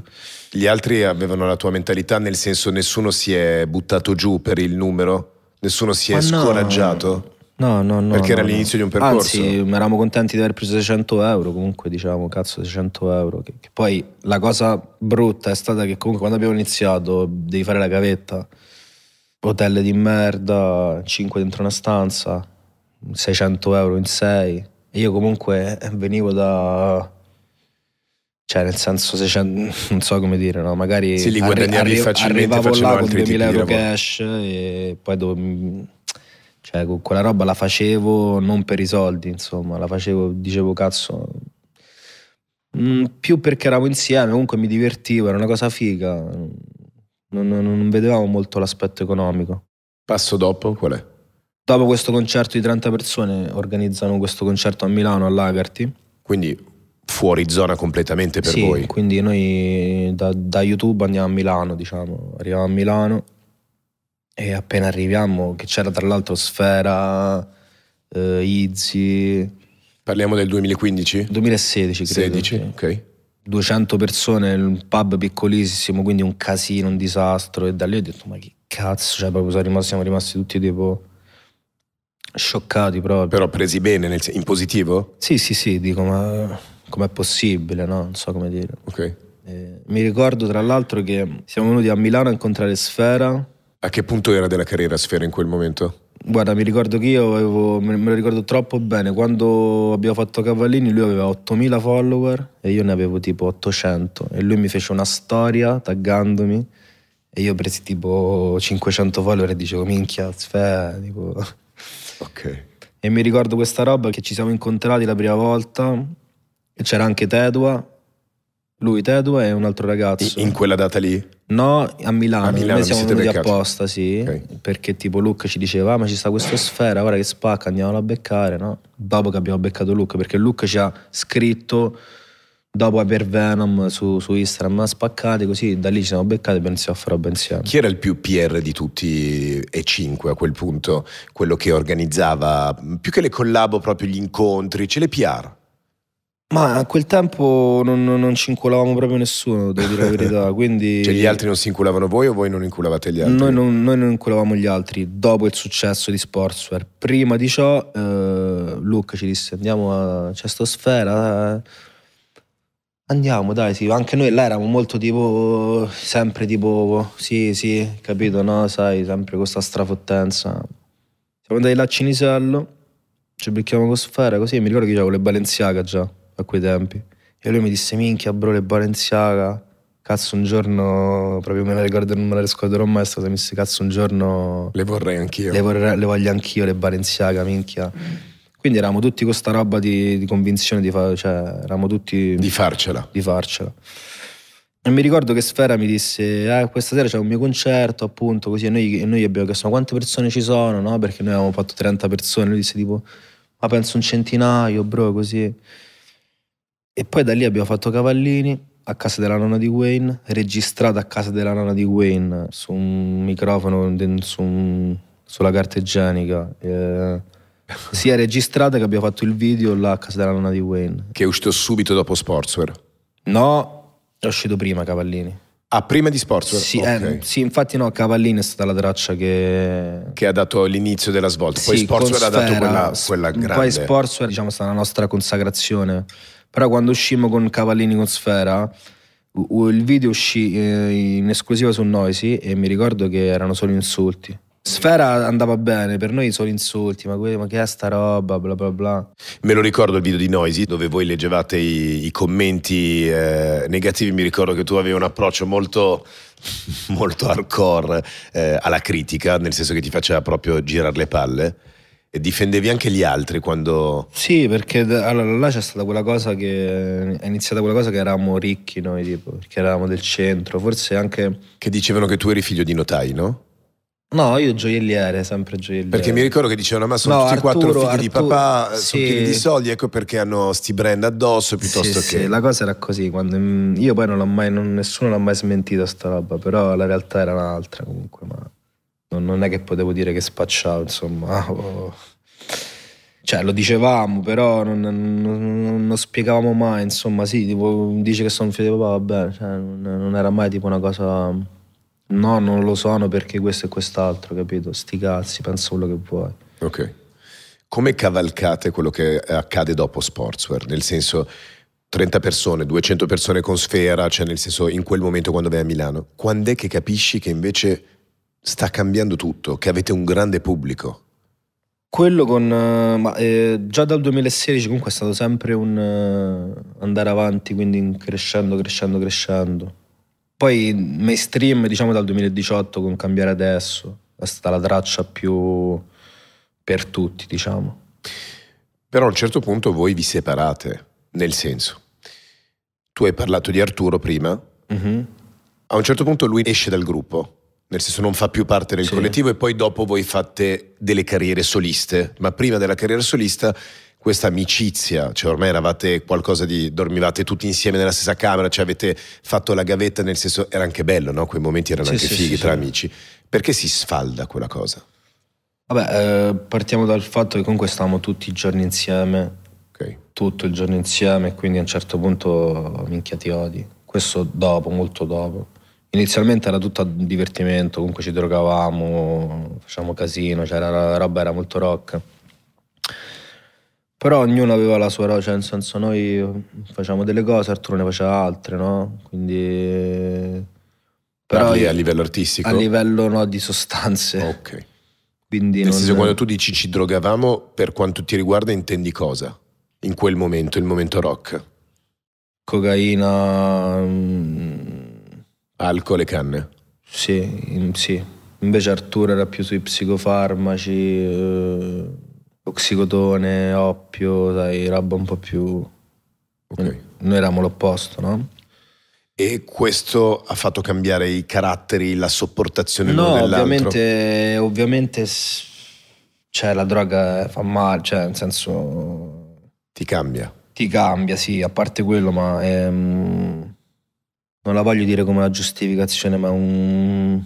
Gli altri avevano la tua mentalità, nel senso nessuno si è buttato giù per il numero? Nessuno si è Ma scoraggiato? No, no, no. Perché no, era no, l'inizio di un percorso? Anzi, eravamo contenti di aver preso 600 euro, comunque dicevamo, cazzo, 600 euro. Che, che poi la cosa brutta è stata che comunque quando abbiamo iniziato devi fare la gavetta. Hotel di merda, 5 dentro una stanza, 600 euro in 6 io comunque eh, venivo da... Cioè, nel senso, se non so come dire, no? Magari sì, li arri- arri- arrivavo là con 2000 euro cash e poi dove, cioè, con quella roba la facevo non per i soldi, insomma, la facevo, dicevo cazzo, mm, più perché eravamo insieme, comunque mi divertivo, era una cosa figa, non, non, non vedevamo molto l'aspetto economico. Passo dopo qual è? Dopo questo concerto di 30 persone organizzano questo concerto a Milano all'Agarty. Quindi fuori zona completamente per sì, voi? quindi noi da, da, YouTube andiamo a Milano, diciamo, arriviamo a Milano e appena arriviamo, che c'era tra l'altro Sfera, eh, Izzy... Parliamo del 2015? 2016 credo. 16, ok. 200 persone, in un pub piccolissimo, quindi un casino, un disastro e da lì ho detto ma che cazzo, cioè proprio siamo rimasti tutti tipo Scioccati proprio. Però presi bene, nel, in positivo? Sì, sì, sì, dico, ma com'è possibile, no? Non so come dire. Ok. Eh, mi ricordo tra l'altro che siamo venuti a Milano a incontrare Sfera. A che punto era della carriera Sfera in quel momento? Guarda, mi ricordo che io avevo, me lo ricordo troppo bene, quando abbiamo fatto Cavallini lui aveva 8000 follower e io ne avevo tipo 800 e lui mi fece una storia taggandomi e io presi tipo 500 follower e dicevo minchia, sfera, tipo Ok. E mi ricordo questa roba che ci siamo incontrati la prima volta e c'era anche Tedua. Lui, Tedua e un altro ragazzo. In quella data lì? No, a Milano. A Milano Noi siamo venuti apposta, sì. Okay. Perché tipo Luca ci diceva, ah, ma ci sta questa sfera, ora che spacca, andiamola a beccare, no? Dopo che abbiamo beccato Luca, perché Luca ci ha scritto dopo Aver Venom su, su Instagram spaccati così da lì ci siamo beccati e pensiamo a fare roba insieme chi era il più PR di tutti e cinque a quel punto quello che organizzava più che le collabo proprio gli incontri ce le PR ma a quel tempo non, non ci inculavamo proprio nessuno, devo dire la verità. Quindi... cioè, gli altri non si inculavano voi o voi non inculavate gli altri? Noi non, noi non inculavamo gli altri dopo il successo di Sportswear. Prima di ciò, eh, Luca ci disse: Andiamo a Cestosfera. Eh Andiamo, dai, sì. Anche noi là eravamo molto tipo. Sempre tipo. Sì, sì, capito, no? Sai, sempre con questa strafottenza. Siamo andati là a Cinisello, ci becchiamo con Sfera, così. Mi ricordo che io avevo le Balenciaga già a quei tempi. E lui mi disse: Minchia, bro, le Balenciaga. Cazzo, un giorno. Proprio me la ricordo, non me la ricorderò mai. Stata mi disse: Cazzo, un giorno. Le vorrei anch'io. Le, vorrei, le voglio anch'io, le Balenciaga, minchia. Quindi eravamo tutti con questa roba di, di convinzione di, fa, cioè, tutti, di farcela. Di farcela. E mi ricordo che Sfera mi disse, eh, questa sera c'è un mio concerto, appunto, così, e noi, e noi abbiamo chiesto, ma quante persone ci sono, no? Perché noi avevamo fatto 30 persone, lui disse tipo, ma penso un centinaio, bro, così. E poi da lì abbiamo fatto Cavallini, a casa della nonna di Wayne, registrata a casa della nonna di Wayne, su un microfono, su un, sulla carta igienica. Eh si è registrata che abbiamo fatto il video là a casa della nonna di Wayne. Che è uscito subito dopo Sportswear? No, è uscito prima Cavallini. Ah, prima di Sportswear? Sì, okay. eh, sì, infatti no, Cavallini è stata la traccia che... Che ha dato l'inizio della svolta, poi sì, Sportswear ha dato quella, quella grande... Poi Sportswear, diciamo, è stata la nostra consacrazione. Però quando uscimmo con Cavallini con Sfera, il video uscì eh, in esclusiva su Noisy e mi ricordo che erano solo insulti. Sfera andava bene, per noi solo insulti, ma, que- ma che è sta roba, bla bla bla. Me lo ricordo il video di Noisy dove voi leggevate i, i commenti eh, negativi, mi ricordo che tu avevi un approccio molto, molto hardcore eh, alla critica, nel senso che ti faceva proprio girare le palle e difendevi anche gli altri quando... Sì, perché allora, là c'è stata quella cosa che... è iniziata quella cosa che eravamo ricchi noi, tipo, perché eravamo del centro, forse anche... Che dicevano che tu eri figlio di notai, no? No, io gioielliere, sempre gioielliere. Perché mi ricordo che dicevano, ma sono no, tutti Arturo, quattro figli Arturo, di papà, eh, sì. sono pieni di soldi, ecco perché hanno sti brand addosso piuttosto sì, che... Sì, la cosa era così, quando, mm, io poi non l'ho mai, non, nessuno l'ha mai smentito sta roba, però la realtà era un'altra comunque, ma non, non è che potevo dire che spacciavo, insomma. Oh. Cioè, lo dicevamo, però non, non, non, spiegavamo mai, insomma, sì, tipo, dice che sono figlio di papà, vabbè, cioè, non, era mai tipo una cosa no, non lo sono perché questo e quest'altro, capito? Sti cazzi, pensa quello che vuoi. Ok. Come cavalcate quello che accade dopo Sportswear? Nel senso, 30 persone, 200 persone con Sfera, cioè nel senso, in quel momento quando vai a Milano, quando è che capisci che invece sta cambiando tutto, che avete un grande pubblico? Quello con... Eh, ma, eh, già dal 2016 comunque è stato sempre un eh, andare avanti, quindi crescendo, crescendo, crescendo poi mainstream, diciamo dal 2018 con Cambiare Adesso, è stata la traccia più per tutti, diciamo. Però a un certo punto voi vi separate, nel senso, tu hai parlato di Arturo prima, mm-hmm. a un certo punto lui esce dal gruppo, nel senso non fa più parte del sì. collettivo e poi dopo voi fate delle carriere soliste, ma prima della carriera solista questa amicizia, cioè ormai eravate qualcosa di, dormivate tutti insieme nella stessa camera, cioè avete fatto la gavetta nel senso, era anche bello, no? Quei momenti erano sì, anche sì, fighi sì, tra amici. Perché si sfalda quella cosa? Vabbè, eh, partiamo dal fatto che comunque stavamo tutti i giorni insieme, okay. tutto il giorno insieme, quindi a un certo punto minchia ti odi. Questo dopo, molto dopo. Inizialmente era tutto a divertimento, comunque ci drogavamo, facevamo casino, cioè la roba era molto rock. Però ognuno aveva la sua, cioè nel senso noi facciamo delle cose, Arturo ne faceva altre, no? Quindi... Però a livello artistico? A livello no, di sostanze. Ok. Quindi nel non... senso quando tu dici ci drogavamo, per quanto ti riguarda intendi cosa? In quel momento, il momento rock? Cocaina... Mm, Alcol e canne? Sì, sì. Invece Arturo era più sui psicofarmaci... Eh oxicotone, oppio, sai, roba un po' più... Okay. Noi eravamo l'opposto, no? E questo ha fatto cambiare i caratteri, la sopportazione no, l'uno dell'altro? Ovviamente, ovviamente cioè, la droga fa male, cioè, nel senso... Ti cambia? Ti cambia, sì, a parte quello, ma... Ehm, non la voglio dire come una giustificazione, ma un...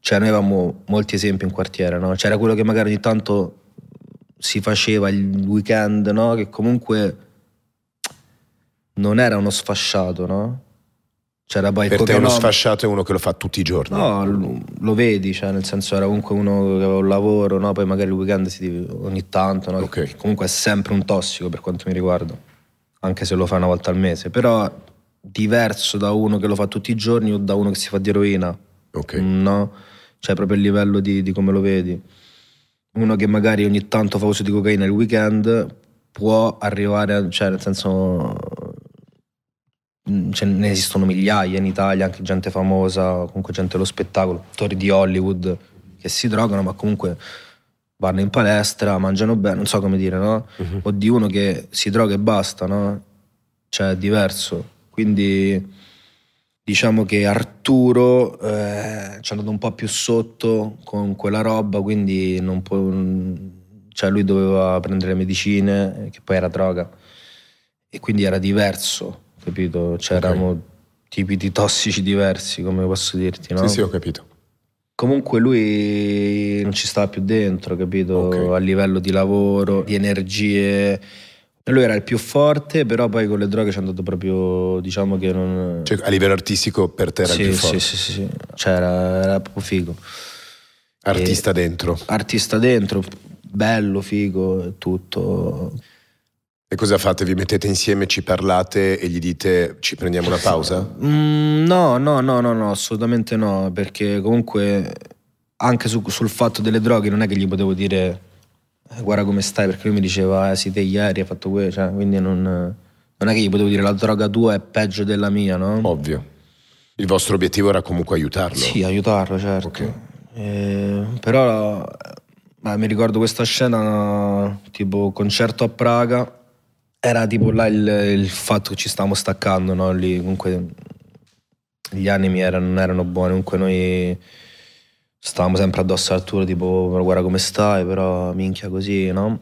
Cioè, noi avevamo molti esempi in quartiere, no? C'era quello che magari ogni tanto si faceva il weekend, no? Che comunque non era uno sfasciato, no? C'era poi per te uno no, sfasciato è uno che lo fa tutti i giorni? No, lo, lo vedi, cioè, nel senso era comunque uno che aveva un lavoro, no? Poi magari il weekend si, ogni tanto, no? Okay. comunque è sempre un tossico per quanto mi riguarda, anche se lo fa una volta al mese, però diverso da uno che lo fa tutti i giorni o da uno che si fa di eroina. Ok. No? Cioè proprio il livello di, di come lo vedi uno che magari ogni tanto fa uso di cocaina il weekend può arrivare, a, cioè nel senso cioè, ne esistono migliaia in Italia, anche gente famosa, comunque gente dello spettacolo, attori di Hollywood che si drogano, ma comunque vanno in palestra, mangiano bene, non so come dire, no? Uh-huh. O di uno che si droga e basta, no? Cioè è diverso. Quindi diciamo che Arturo eh, ci è andato un po' più sotto con quella roba, quindi non può, cioè lui doveva prendere le medicine, che poi era droga, e quindi era diverso, capito? C'erano okay. tipi di tossici diversi, come posso dirti, no? Sì, sì, ho capito. Comunque lui non ci stava più dentro, capito? Okay. A livello di lavoro, di energie lui era il più forte, però poi con le droghe ci è andato proprio, diciamo che non... Cioè, a livello artistico per te era sì, il più forte? Sì, sì, sì, cioè era, era proprio figo. Artista e, dentro? Artista dentro, bello, figo, tutto. E cosa fate? Vi mettete insieme, ci parlate e gli dite ci prendiamo una pausa? Mm, no, no, no, no, no, assolutamente no, perché comunque anche su, sul fatto delle droghe non è che gli potevo dire eh, guarda come stai, perché lui mi diceva, eh, siete ieri, hai fatto questo, cioè, quindi non, non, è che gli potevo dire la droga tua è peggio della mia, no? Ovvio. Il vostro obiettivo era comunque aiutarlo? Sì, aiutarlo, certo. Okay. Eh, però beh, mi ricordo questa scena, tipo concerto a Praga, era tipo là il, il fatto che ci stavamo staccando, no? Lì comunque gli animi erano, non erano buoni, comunque noi stavamo sempre addosso a Arturo, tipo, guarda come stai, però minchia così, no?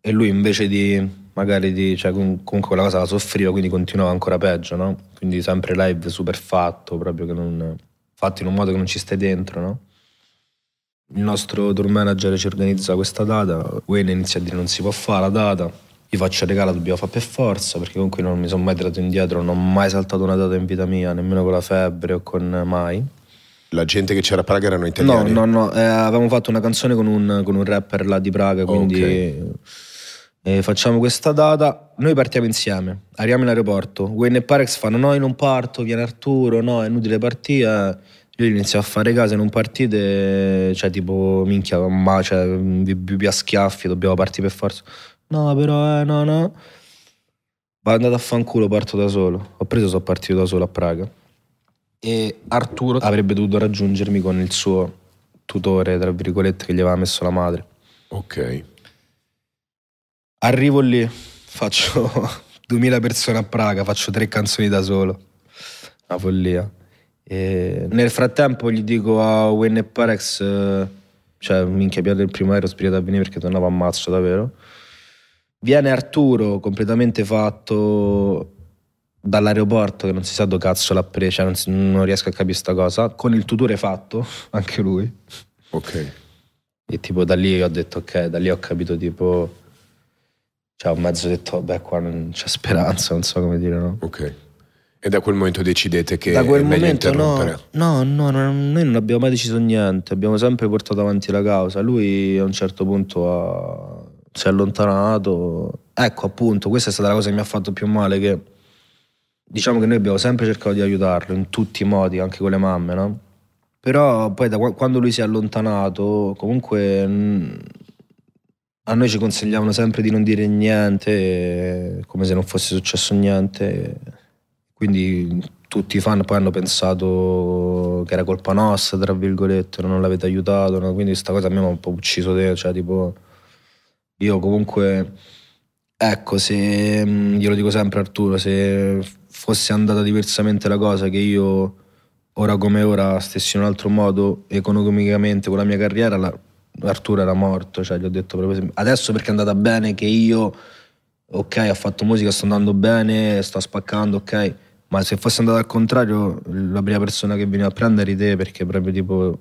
E lui invece di magari di, cioè, comunque quella cosa la soffriva, quindi continuava ancora peggio, no? Quindi sempre live super fatto, proprio che non, fatto in un modo che non ci stai dentro, no? Il nostro tour manager ci organizza questa data, Wayne inizia a dire non si può fare la data, gli faccio il regalo, dobbiamo fare per forza, perché comunque non mi sono mai tirato indietro, non ho mai saltato una data in vita mia, nemmeno con la febbre o con mai la gente che c'era a Praga erano italiani? No, no, no, eh, avevamo fatto una canzone con un, con un, rapper là di Praga, quindi okay. eh, facciamo questa data, noi partiamo insieme, arriviamo in aeroporto, Wayne e Parex fanno no, io non parto, viene Arturo, no, è inutile partire, eh, io inizio a fare case, non partite, cioè tipo minchia, ma cioè, vi, vi a schiaffi, dobbiamo partire per forza, no però, eh, no, no, Vado andato a fanculo, parto da solo, ho preso, sono partito da solo a Praga e Arturo avrebbe dovuto raggiungermi con il suo tutore, tra virgolette, che gli aveva messo la madre. Ok. Arrivo lì, faccio 2000 persone a Praga, faccio tre canzoni da solo. Una follia. E nel frattempo gli dico a Wayne e Parex, eh, cioè minchia piano il primo aereo spirito a venire perché tornava a mazzo davvero. Viene Arturo completamente fatto, dall'aeroporto che non si sa dove cazzo l'ha preso, cioè non, non, riesco a capire questa cosa, con il tutore fatto, anche lui. Ok. E tipo da lì ho detto ok, da lì ho capito tipo... Cioè ho mezzo detto, oh, beh qua non c'è speranza, non so come dire, no? Ok. E da quel momento decidete che da quel è meglio interrompere? No, no, no, noi non abbiamo mai deciso niente, abbiamo sempre portato avanti la causa. Lui a un certo punto ha, si è allontanato. Ecco appunto, questa è stata la cosa che mi ha fatto più male che diciamo che noi abbiamo sempre cercato di aiutarlo in tutti i modi, anche con le mamme, no? Però poi da quando lui si è allontanato, comunque mm, a noi ci consigliavano sempre di non dire niente, come se non fosse successo niente. Quindi tutti i fan poi hanno pensato che era colpa nostra, tra virgolette, non l'avete aiutato, no? quindi questa cosa a me mi ha un po' ucciso te, cioè tipo io comunque ecco, se mm, glielo dico sempre Arturo, se fosse andata diversamente la cosa, che io ora come ora stessi in un altro modo economicamente con la mia carriera, la, Arturo era morto, cioè gli ho detto proprio adesso perché è andata bene che io, ok, ho fatto musica, sto andando bene, sto spaccando, ok, ma se fosse andata al contrario la prima persona che veniva a prendere te perché proprio tipo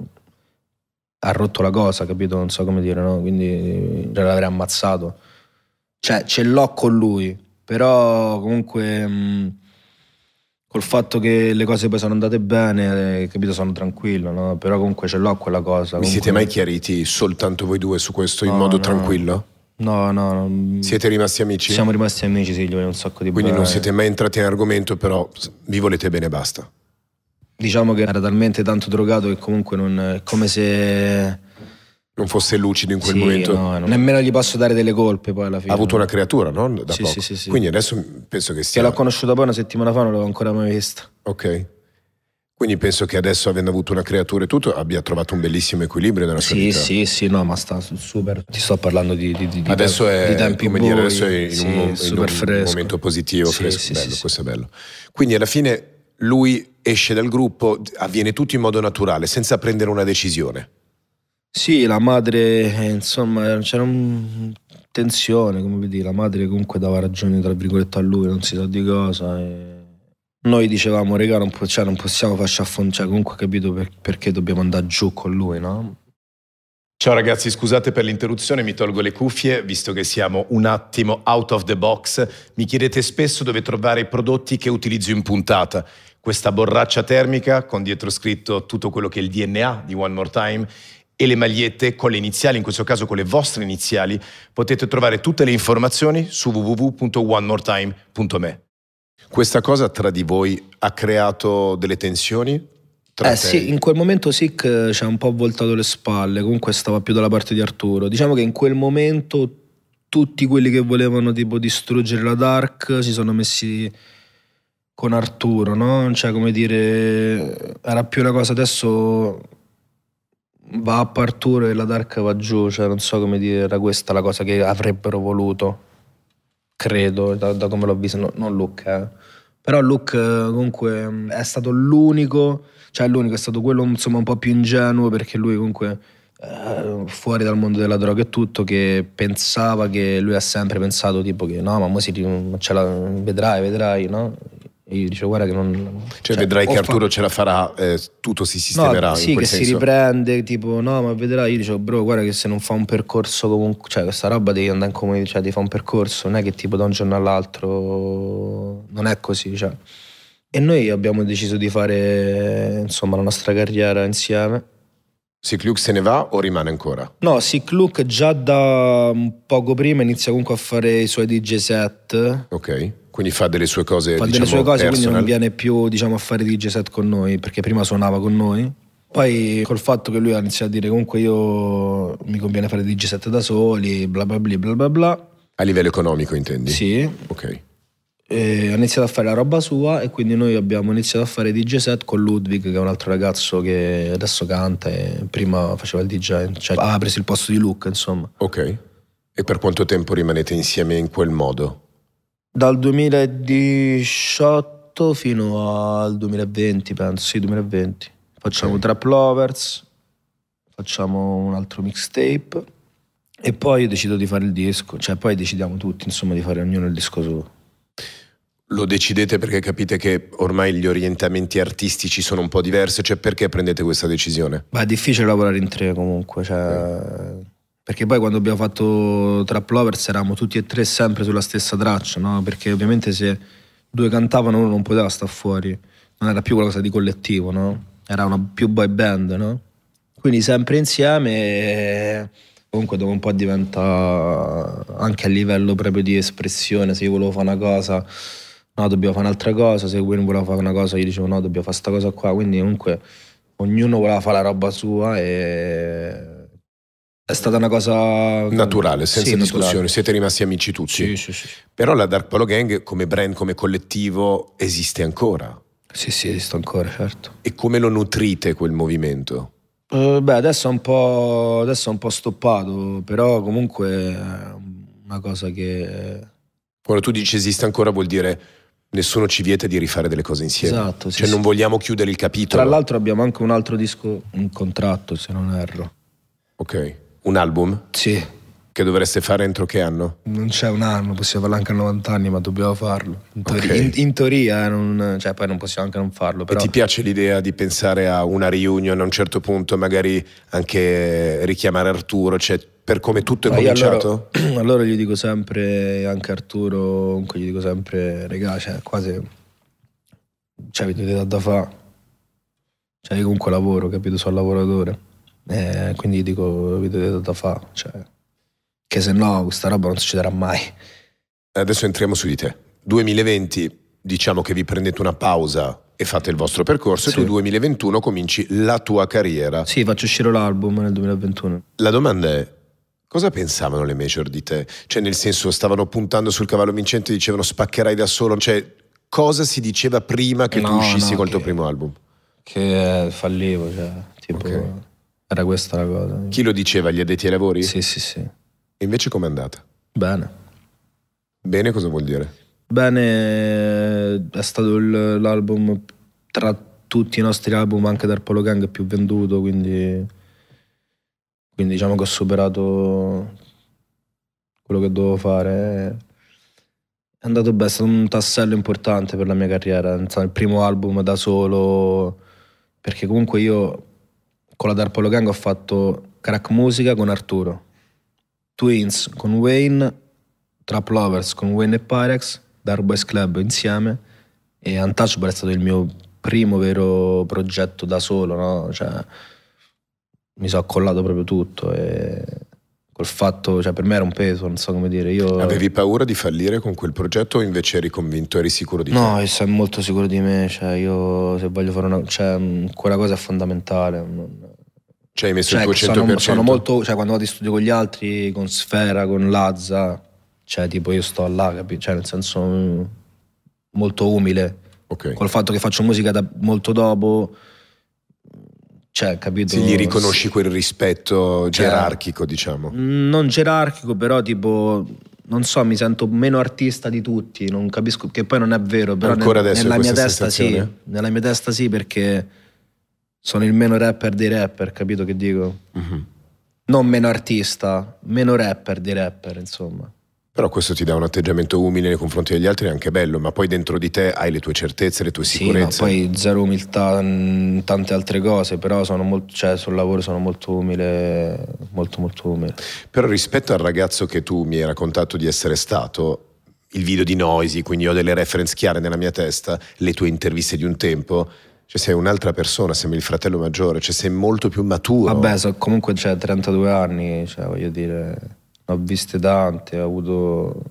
ha rotto la cosa, capito? Non so come dire, no? Quindi l'avrei ammazzato. Cioè ce l'ho con lui, però comunque... Mh, col fatto che le cose poi sono andate bene, eh, capito, sono tranquillo, no? però comunque ce l'ho quella cosa. Vi comunque... siete mai chiariti soltanto voi due su questo no, in modo no. tranquillo? No, no, no. Mm. Siete rimasti amici? Siamo rimasti amici, sì, gli voglio un sacco di Quindi bene. non siete mai entrati in argomento, però vi volete bene e basta. Diciamo che era talmente tanto drogato che comunque non... è come se non fosse lucido in quel sì, momento. No, no. Nemmeno gli posso dare delle colpe poi alla fine. Ha avuto una creatura, no? Da sì, poco. Sì, sì, sì. Quindi adesso penso che sia... Che l'ho conosciuta poi una settimana fa, non l'ho ancora mai vista. Ok. Quindi penso che adesso, avendo avuto una creatura e tutto, abbia trovato un bellissimo equilibrio nella sua sì, vita. Sì, sì, sì, no, ma sta super. Ti sto parlando di, di, di, adesso è, di tempi come bui, dire, adesso è in sì, un, in un momento positivo, sì, fresco, sì, bello, questo è bello. Quindi alla fine lui esce dal gruppo, avviene tutto in modo naturale, senza prendere una decisione. Sì, la madre, eh, insomma, c'era un tensione, come dire, la madre comunque dava ragione, tra virgolette, a lui, non si sa di cosa. E... Noi dicevamo, regà, non, po- cioè, non possiamo far affondare, cioè, comunque capito per- perché dobbiamo andare giù con lui, no? Ciao ragazzi, scusate per l'interruzione, mi tolgo le cuffie, visto che siamo un attimo out of the box. Mi chiedete spesso dove trovare i prodotti che utilizzo in puntata. Questa borraccia termica con dietro scritto tutto quello che è il DNA di One More Time e le magliette con le iniziali, in questo caso con le vostre iniziali, potete trovare tutte le informazioni su www.onemoretime.me. Questa cosa tra di voi ha creato delle tensioni? Tra eh te... sì, in quel momento Sick ci ha un po' voltato le spalle, comunque stava più dalla parte di Arturo. Diciamo che in quel momento tutti quelli che volevano tipo distruggere la Dark si sono messi con Arturo, no? Cioè, come dire, era più una cosa adesso va a partire e la Dark va giù, cioè non so come dire, era questa la cosa che avrebbero voluto, credo, da, da come l'ho visto, no, non Luke, eh. però Luke eh, comunque è stato l'unico, cioè l'unico è stato quello insomma un po' più ingenuo perché lui comunque eh, fuori dal mondo della droga e tutto che pensava che lui ha sempre pensato tipo che no ma mo si, ce la, vedrai vedrai no e io dicevo, guarda che non... Cioè, cioè vedrai che Arturo fatto... ce la farà, eh, tutto si sistemerà. No, sì, che senso. si riprende, tipo, no, ma vedrai, io dicevo, bro, guarda che se non fa un percorso comunque, cioè questa roba devi andare in comune, cioè devi fare un percorso, non è che tipo da un giorno all'altro, non è così, cioè. E noi abbiamo deciso di fare, insomma, la nostra carriera insieme. Sikluk se ne va o rimane ancora? No, Sikluk già da poco prima inizia comunque a fare i suoi DJ set. Ok quindi fa delle sue cose. Fa diciamo, delle sue cose, personal. quindi non viene più diciamo, a fare DJ set con noi, perché prima suonava con noi. Poi col fatto che lui ha iniziato a dire comunque io mi conviene fare DJ set da soli, bla bla bla bla bla. A livello economico intendi? Sì. Ok. ha iniziato a fare la roba sua e quindi noi abbiamo iniziato a fare DJ set con Ludwig che è un altro ragazzo che adesso canta e prima faceva il DJ, cioè ha preso il posto di Luca insomma. Ok. E per quanto tempo rimanete insieme in quel modo? Dal 2018 fino al 2020, penso, sì, 2020. Facciamo okay. Trap Lovers, facciamo un altro mixtape e poi io decido di fare il disco, cioè poi decidiamo tutti, insomma, di fare ognuno il disco suo. Lo decidete perché capite che ormai gli orientamenti artistici sono un po' diversi, cioè perché prendete questa decisione? Ma è difficile lavorare in tre comunque, cioè... Okay perché poi quando abbiamo fatto Trap Lovers eravamo tutti e tre sempre sulla stessa traccia, no? perché ovviamente se due cantavano uno non poteva stare fuori, non era più qualcosa di collettivo, no? era una più boy band, no? quindi sempre insieme comunque dopo un po' diventa anche a livello proprio di espressione, se io volevo fare una cosa no dobbiamo fare un'altra cosa, se Win voleva fare una cosa io dicevo no dobbiamo fare questa cosa qua, quindi comunque ognuno voleva fare la roba sua e è stata una cosa naturale, senza sì, discussioni, naturale. siete rimasti amici tutti. Sì, sì, sì. Però la Dark Polo Gang come brand, come collettivo esiste ancora. Sì, sì, esiste ancora, certo. E come lo nutrite quel movimento? Uh, beh, adesso è, un po', adesso è un po' stoppato, però comunque è una cosa che... Quando tu dici esiste ancora vuol dire nessuno ci vieta di rifare delle cose insieme. Esatto. Sì, cioè sì. non vogliamo chiudere il capitolo. Tra l'altro abbiamo anche un altro disco, un contratto se non erro. Ok. Un album? Sì. Che dovreste fare entro che anno? Non c'è un anno, possiamo farlo anche a 90 anni, ma dobbiamo farlo. In, teoria, okay. in, in teoria eh, non, cioè, poi non possiamo anche non farlo. Però... E ti piace l'idea di pensare a una reunion a un certo punto, magari anche richiamare Arturo? Cioè, per come tutto è ma cominciato? Allora, allora, gli dico sempre, anche Arturo, comunque gli dico sempre, regà, cioè, quasi... Cioè, avete da, da fare. Cioè, io comunque lavoro, capito? Sono lavoratore. E eh, quindi dico, vedete da fa, cioè, che se no questa roba non succederà mai. Eh, adesso entriamo su di te. 2020, diciamo che vi prendete una pausa e fate il vostro percorso sì. e tu 2021 cominci la tua carriera. Sì, faccio uscire l'album nel 2021. La domanda è, cosa pensavano le major di te? Cioè nel senso stavano puntando sul cavallo vincente e dicevano spaccherai da solo, cioè cosa si diceva prima che no, tu uscissi no, col che, tuo primo album? Che eh, fallivo, cioè, tipo... Okay. Era questa la cosa. Chi lo diceva? Gli addetti ai lavori? Sì, sì, sì. E invece com'è andata? Bene. Bene cosa vuol dire? Bene, è stato l'album tra tutti i nostri album, anche dal Polo Gang, più venduto, quindi, quindi diciamo che ho superato quello che dovevo fare. È andato bene, è stato un tassello importante per la mia carriera, il primo album da solo, perché comunque io con la Darpolo Gang ho fatto Crack Musica con Arturo, Twins con Wayne, Trap Lovers con Wayne e Pyrex, Dark Boys Club insieme e Untouchable è stato il mio primo vero progetto da solo, no? Cioè, mi sono accollato proprio tutto e col fatto, cioè per me era un peso, non so come dire. Io... Avevi paura di fallire con quel progetto o invece eri convinto, eri sicuro di te? No, io sono molto sicuro di me, cioè io se voglio fare una... cioè quella cosa è fondamentale, non, cioè hai messo cioè, il tuo 100%? Sono, sono molto, cioè quando vado in studio con gli altri, con Sfera, con Lazza, cioè tipo io sto là, capito? Cioè nel senso mm, molto umile. Okay. Col fatto che faccio musica da molto dopo, cioè, capito? Se gli riconosci quel rispetto cioè, gerarchico, diciamo. Non gerarchico, però tipo non so, mi sento meno artista di tutti, non capisco che poi non è vero, però Ancora nel, adesso nella mia testa sensazione? sì, nella mia testa sì perché sono il meno rapper dei rapper, capito che dico? Mm-hmm. Non meno artista, meno rapper dei rapper, insomma. Però questo ti dà un atteggiamento umile nei confronti degli altri, è anche bello, ma poi dentro di te hai le tue certezze, le tue sicurezze. Sì, ma poi zero umiltà, mh, tante altre cose, però sono molto, cioè, sul lavoro sono molto umile, molto molto umile. Però rispetto al ragazzo che tu mi hai raccontato di essere stato, il video di Noisy, quindi ho delle reference chiare nella mia testa, le tue interviste di un tempo, cioè sei un'altra persona, sembri il fratello maggiore, cioè sei molto più maturo. Vabbè, so, comunque c'è cioè, 32 anni, cioè, voglio dire, ho viste tante, ho avuto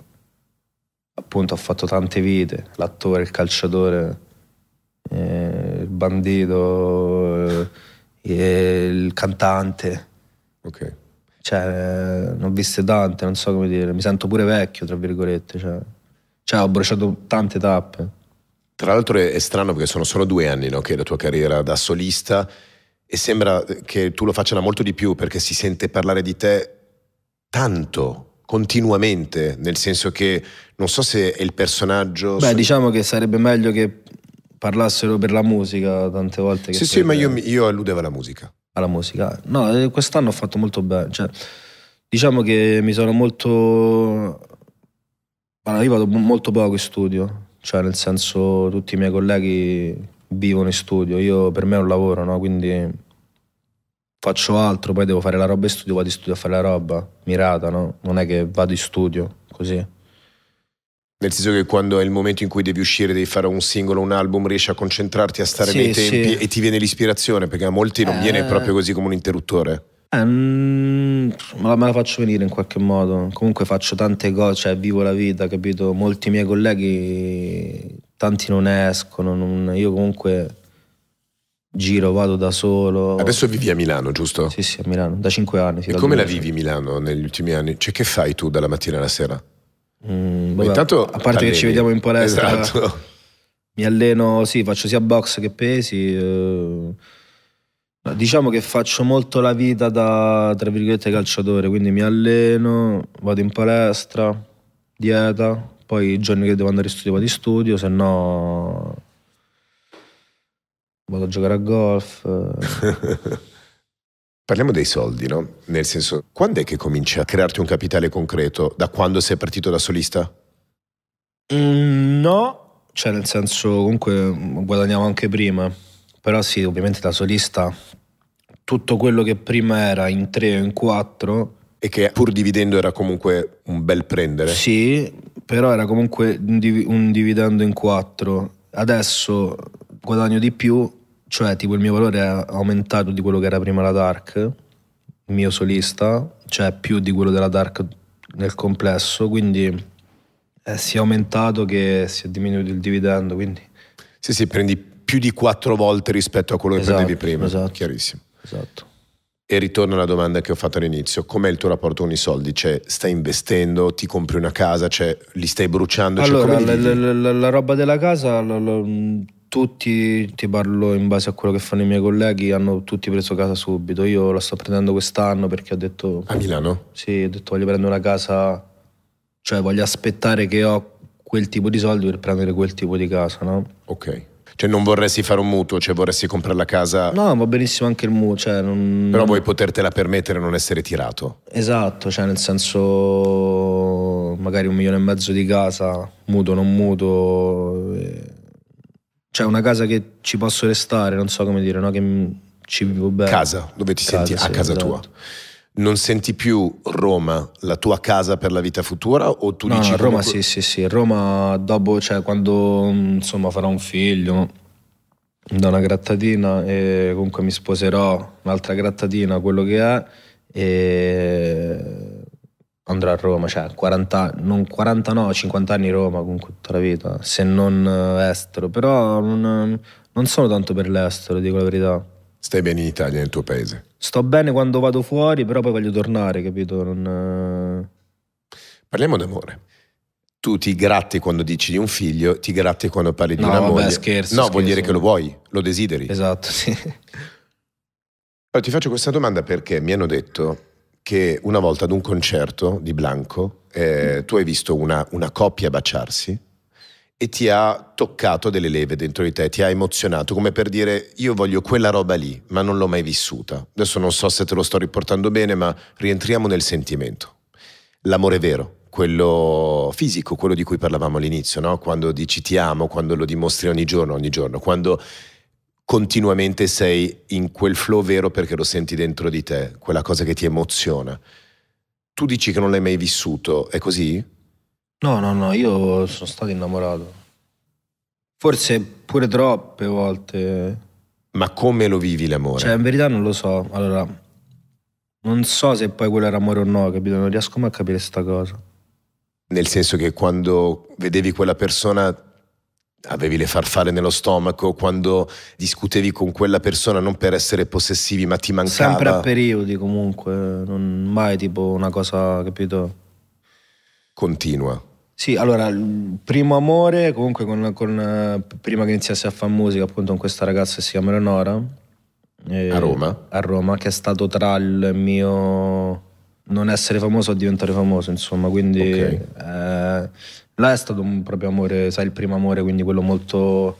appunto ho fatto tante vite, l'attore, il calciatore, eh, il bandito, eh, il cantante. Ok. Cioè, eh, ne ho viste tante, non so come dire, mi sento pure vecchio, tra virgolette, cioè, cioè ho bruciato tante tappe. Tra l'altro è, strano perché sono solo due anni no, che la tua carriera da solista e sembra che tu lo faccia da molto di più perché si sente parlare di te tanto continuamente, nel senso che non so se è il personaggio... Beh, so... diciamo che sarebbe meglio che parlassero per la musica tante volte. sì, sì, ma io, io alludevo alla musica. Alla musica. No, eh, quest'anno ho fatto molto bene. Cioè, diciamo che mi sono molto... Allora, io vado molto poco in studio, cioè, nel senso, tutti i miei colleghi vivono in studio, io per me è un lavoro, no? Quindi faccio altro, poi devo fare la roba in studio, vado in studio a fare la roba, mirata, no? Non è che vado in studio, così. Nel senso che quando è il momento in cui devi uscire, devi fare un singolo, un album, riesci a concentrarti, a stare sì, nei tempi sì. e ti viene l'ispirazione, perché a molti non eh. viene proprio così come un interruttore. Eh, me, la, faccio venire in qualche modo. Comunque faccio tante cose, cioè vivo la vita, capito? Molti miei colleghi, tanti non escono, non, io comunque giro, vado da solo. Adesso vivi a Milano, giusto? Sì, sì, a Milano, da cinque anni. Sì, e come la vivi Milano negli ultimi anni? Cioè che fai tu dalla mattina alla sera? Mm, vabbè, intanto, a parte che ci vediamo in palestra. Esatto. Mi alleno, sì, faccio sia box che pesi. Eh, Diciamo che faccio molto la vita da, tra virgolette, calciatore, quindi mi alleno, vado in palestra, dieta, poi i giorni che devo andare in studio vado in studio, se no vado a giocare a golf. Parliamo dei soldi, no? Nel senso, quando è che cominci a crearti un capitale concreto? Da quando sei partito da solista? Mm, no, cioè nel senso comunque guadagnavo anche prima però sì, ovviamente da solista tutto quello che prima era in tre o in quattro... E che pur dividendo era comunque un bel prendere. Sì, però era comunque un, div- un dividendo in quattro. Adesso guadagno di più, cioè tipo il mio valore è aumentato di quello che era prima la Dark, il mio solista, cioè più di quello della Dark nel complesso, quindi eh, si è aumentato che si è diminuito il dividendo. Quindi. Sì, sì, prendi più di quattro volte rispetto a quello che esatto, prendevi prima. Esatto. Chiarissimo. Esatto. E ritorno alla domanda che ho fatto all'inizio: com'è il tuo rapporto con i soldi? Cioè, stai investendo, ti compri una casa, cioè, li stai bruciando? Cioè, allora, cioè, la, la, la, la, roba della casa, tutti, ti parlo in base a quello che fanno i miei colleghi, hanno tutti preso casa subito. Io la sto prendendo quest'anno perché ho detto. A Milano? Sì, ho detto voglio prendere una casa, cioè voglio aspettare che ho quel tipo di soldi per prendere quel tipo di casa, no? Ok. Cioè non vorresti fare un mutuo, cioè vorresti comprare la casa. No, va benissimo anche il mutuo. Cioè non... Però vuoi potertela permettere non essere tirato. Esatto, cioè nel senso magari un milione e mezzo di casa, mutuo, non mutuo. Cioè una casa che ci posso restare, non so come dire, no? che ci vivo bene. Casa, dove ti casa, senti? Sì, a casa esatto. tua non senti più Roma la tua casa per la vita futura o tu no, dici... No, Roma comunque... sì, sì, sì, Roma dopo, cioè quando insomma farò un figlio, da una grattatina e comunque mi sposerò, un'altra grattatina, quello che è, e andrò a Roma, cioè 40, non 40 no, 50 anni Roma comunque tutta la vita, se non eh, estero, però non, non sono tanto per l'estero, dico la verità. Stai bene in Italia, nel tuo paese? Sto bene quando vado fuori, però poi voglio tornare, capito? Non... Eh. Parliamo d'amore. Tu ti gratti quando dici di un figlio, ti gratti quando parli di no, una vabbè, moglie. Scherzo, no, scherzo. vuol dire che lo vuoi, lo desideri. Esatto, sì. Allora, ti faccio questa domanda perché mi hanno detto che una volta ad un concerto di Blanco eh, tu hai visto una, una coppia baciarsi e ti ha toccato delle leve dentro di te, ti ha emozionato, come per dire io voglio quella roba lì, ma non l'ho mai vissuta. Adesso non so se te lo sto riportando bene, ma rientriamo nel sentimento. L'amore vero, quello fisico, quello di cui parlavamo all'inizio, no? quando dici ti amo, quando lo dimostri ogni giorno, ogni giorno, quando continuamente sei in quel flow vero perché lo senti dentro di te, quella cosa che ti emoziona. Tu dici che non l'hai mai vissuto, è così? No, no, no, io sono stato innamorato. Forse pure troppe volte. Ma come lo vivi l'amore? Cioè, in verità non lo so. Allora, non so se poi quello era amore o no, capito? Non riesco mai a capire questa cosa. Nel senso che quando vedevi quella persona avevi le farfalle nello stomaco, quando discutevi con quella persona non per essere possessivi, ma ti mancava... Sempre a periodi comunque, non mai tipo una cosa, capito? Continua. Sì, allora, il primo amore, comunque, con, con, prima che iniziassi a fare musica, appunto, con questa ragazza che si chiama Eleonora. a eh, Roma? A Roma, che è stato tra il mio non essere famoso a diventare famoso, insomma, quindi... Okay. Eh, là è stato un proprio amore, sai, il primo amore, quindi quello molto...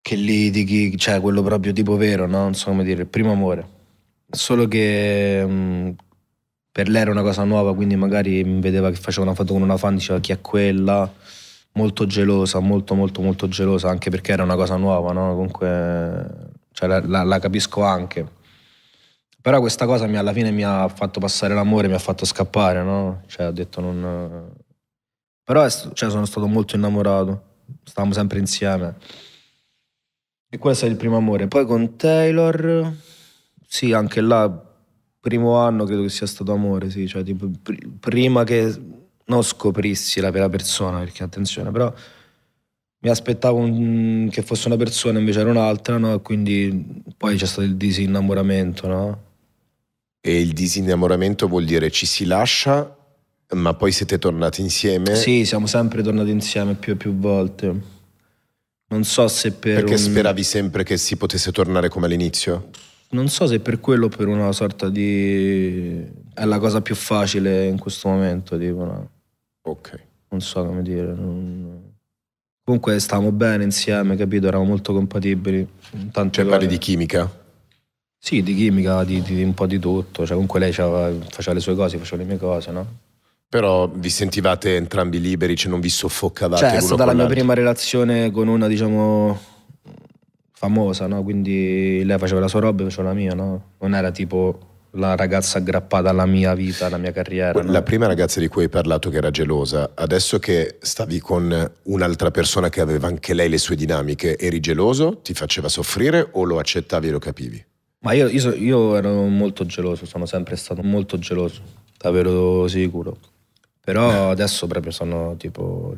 Che litighi, cioè quello proprio tipo vero, no? Non so come dire, il primo amore. Solo che... Mh, mm, per lei era una cosa nuova, quindi magari mi vedeva che facevo una foto con una fan, diceva chi è quella, molto gelosa, molto molto molto gelosa, anche perché era una cosa nuova, no? Comunque cioè, la, la, la capisco anche. Però questa cosa mi, alla fine mi ha fatto passare l'amore, mi ha fatto scappare, no? Cioè, ho detto non... Però cioè, sono stato molto innamorato, stavamo sempre insieme. E questo è il primo amore. Poi con Taylor, sì, anche là primo anno credo che sia stato amore, sì, cioè tipo, pr- prima che non scoprissi la vera persona, perché attenzione, però mi aspettavo un, che fosse una persona, invece era un'altra, no? Quindi poi c'è stato il disinnamoramento, no? E il disinnamoramento vuol dire ci si lascia, ma poi siete tornati insieme? Sì, siamo sempre tornati insieme più e più volte. Non so se per. Perché un... speravi sempre che si potesse tornare come all'inizio? non so se per quello o per una sorta di... è la cosa più facile in questo momento, tipo, no? Ok. Non so come dire. Non... Comunque stavamo bene insieme, capito? Eravamo molto compatibili. Tante cioè parli di chimica? Sì, di chimica, di, di, un po' di tutto. Cioè, comunque lei faceva le sue cose, faceva le mie cose, no? Però vi sentivate entrambi liberi, cioè non vi soffocavate? Cioè, è stata la mia prima relazione con una, diciamo famosa, no? quindi lei faceva la sua roba e faceva la mia, no? non era tipo la ragazza aggrappata alla mia vita, alla mia carriera. La no? prima ragazza di cui hai parlato che era gelosa, adesso che stavi con un'altra persona che aveva anche lei le sue dinamiche, eri geloso? Ti faceva soffrire o lo accettavi e lo capivi? Ma io, io, io ero molto geloso, sono sempre stato molto geloso, davvero sicuro. Però adesso proprio sono tipo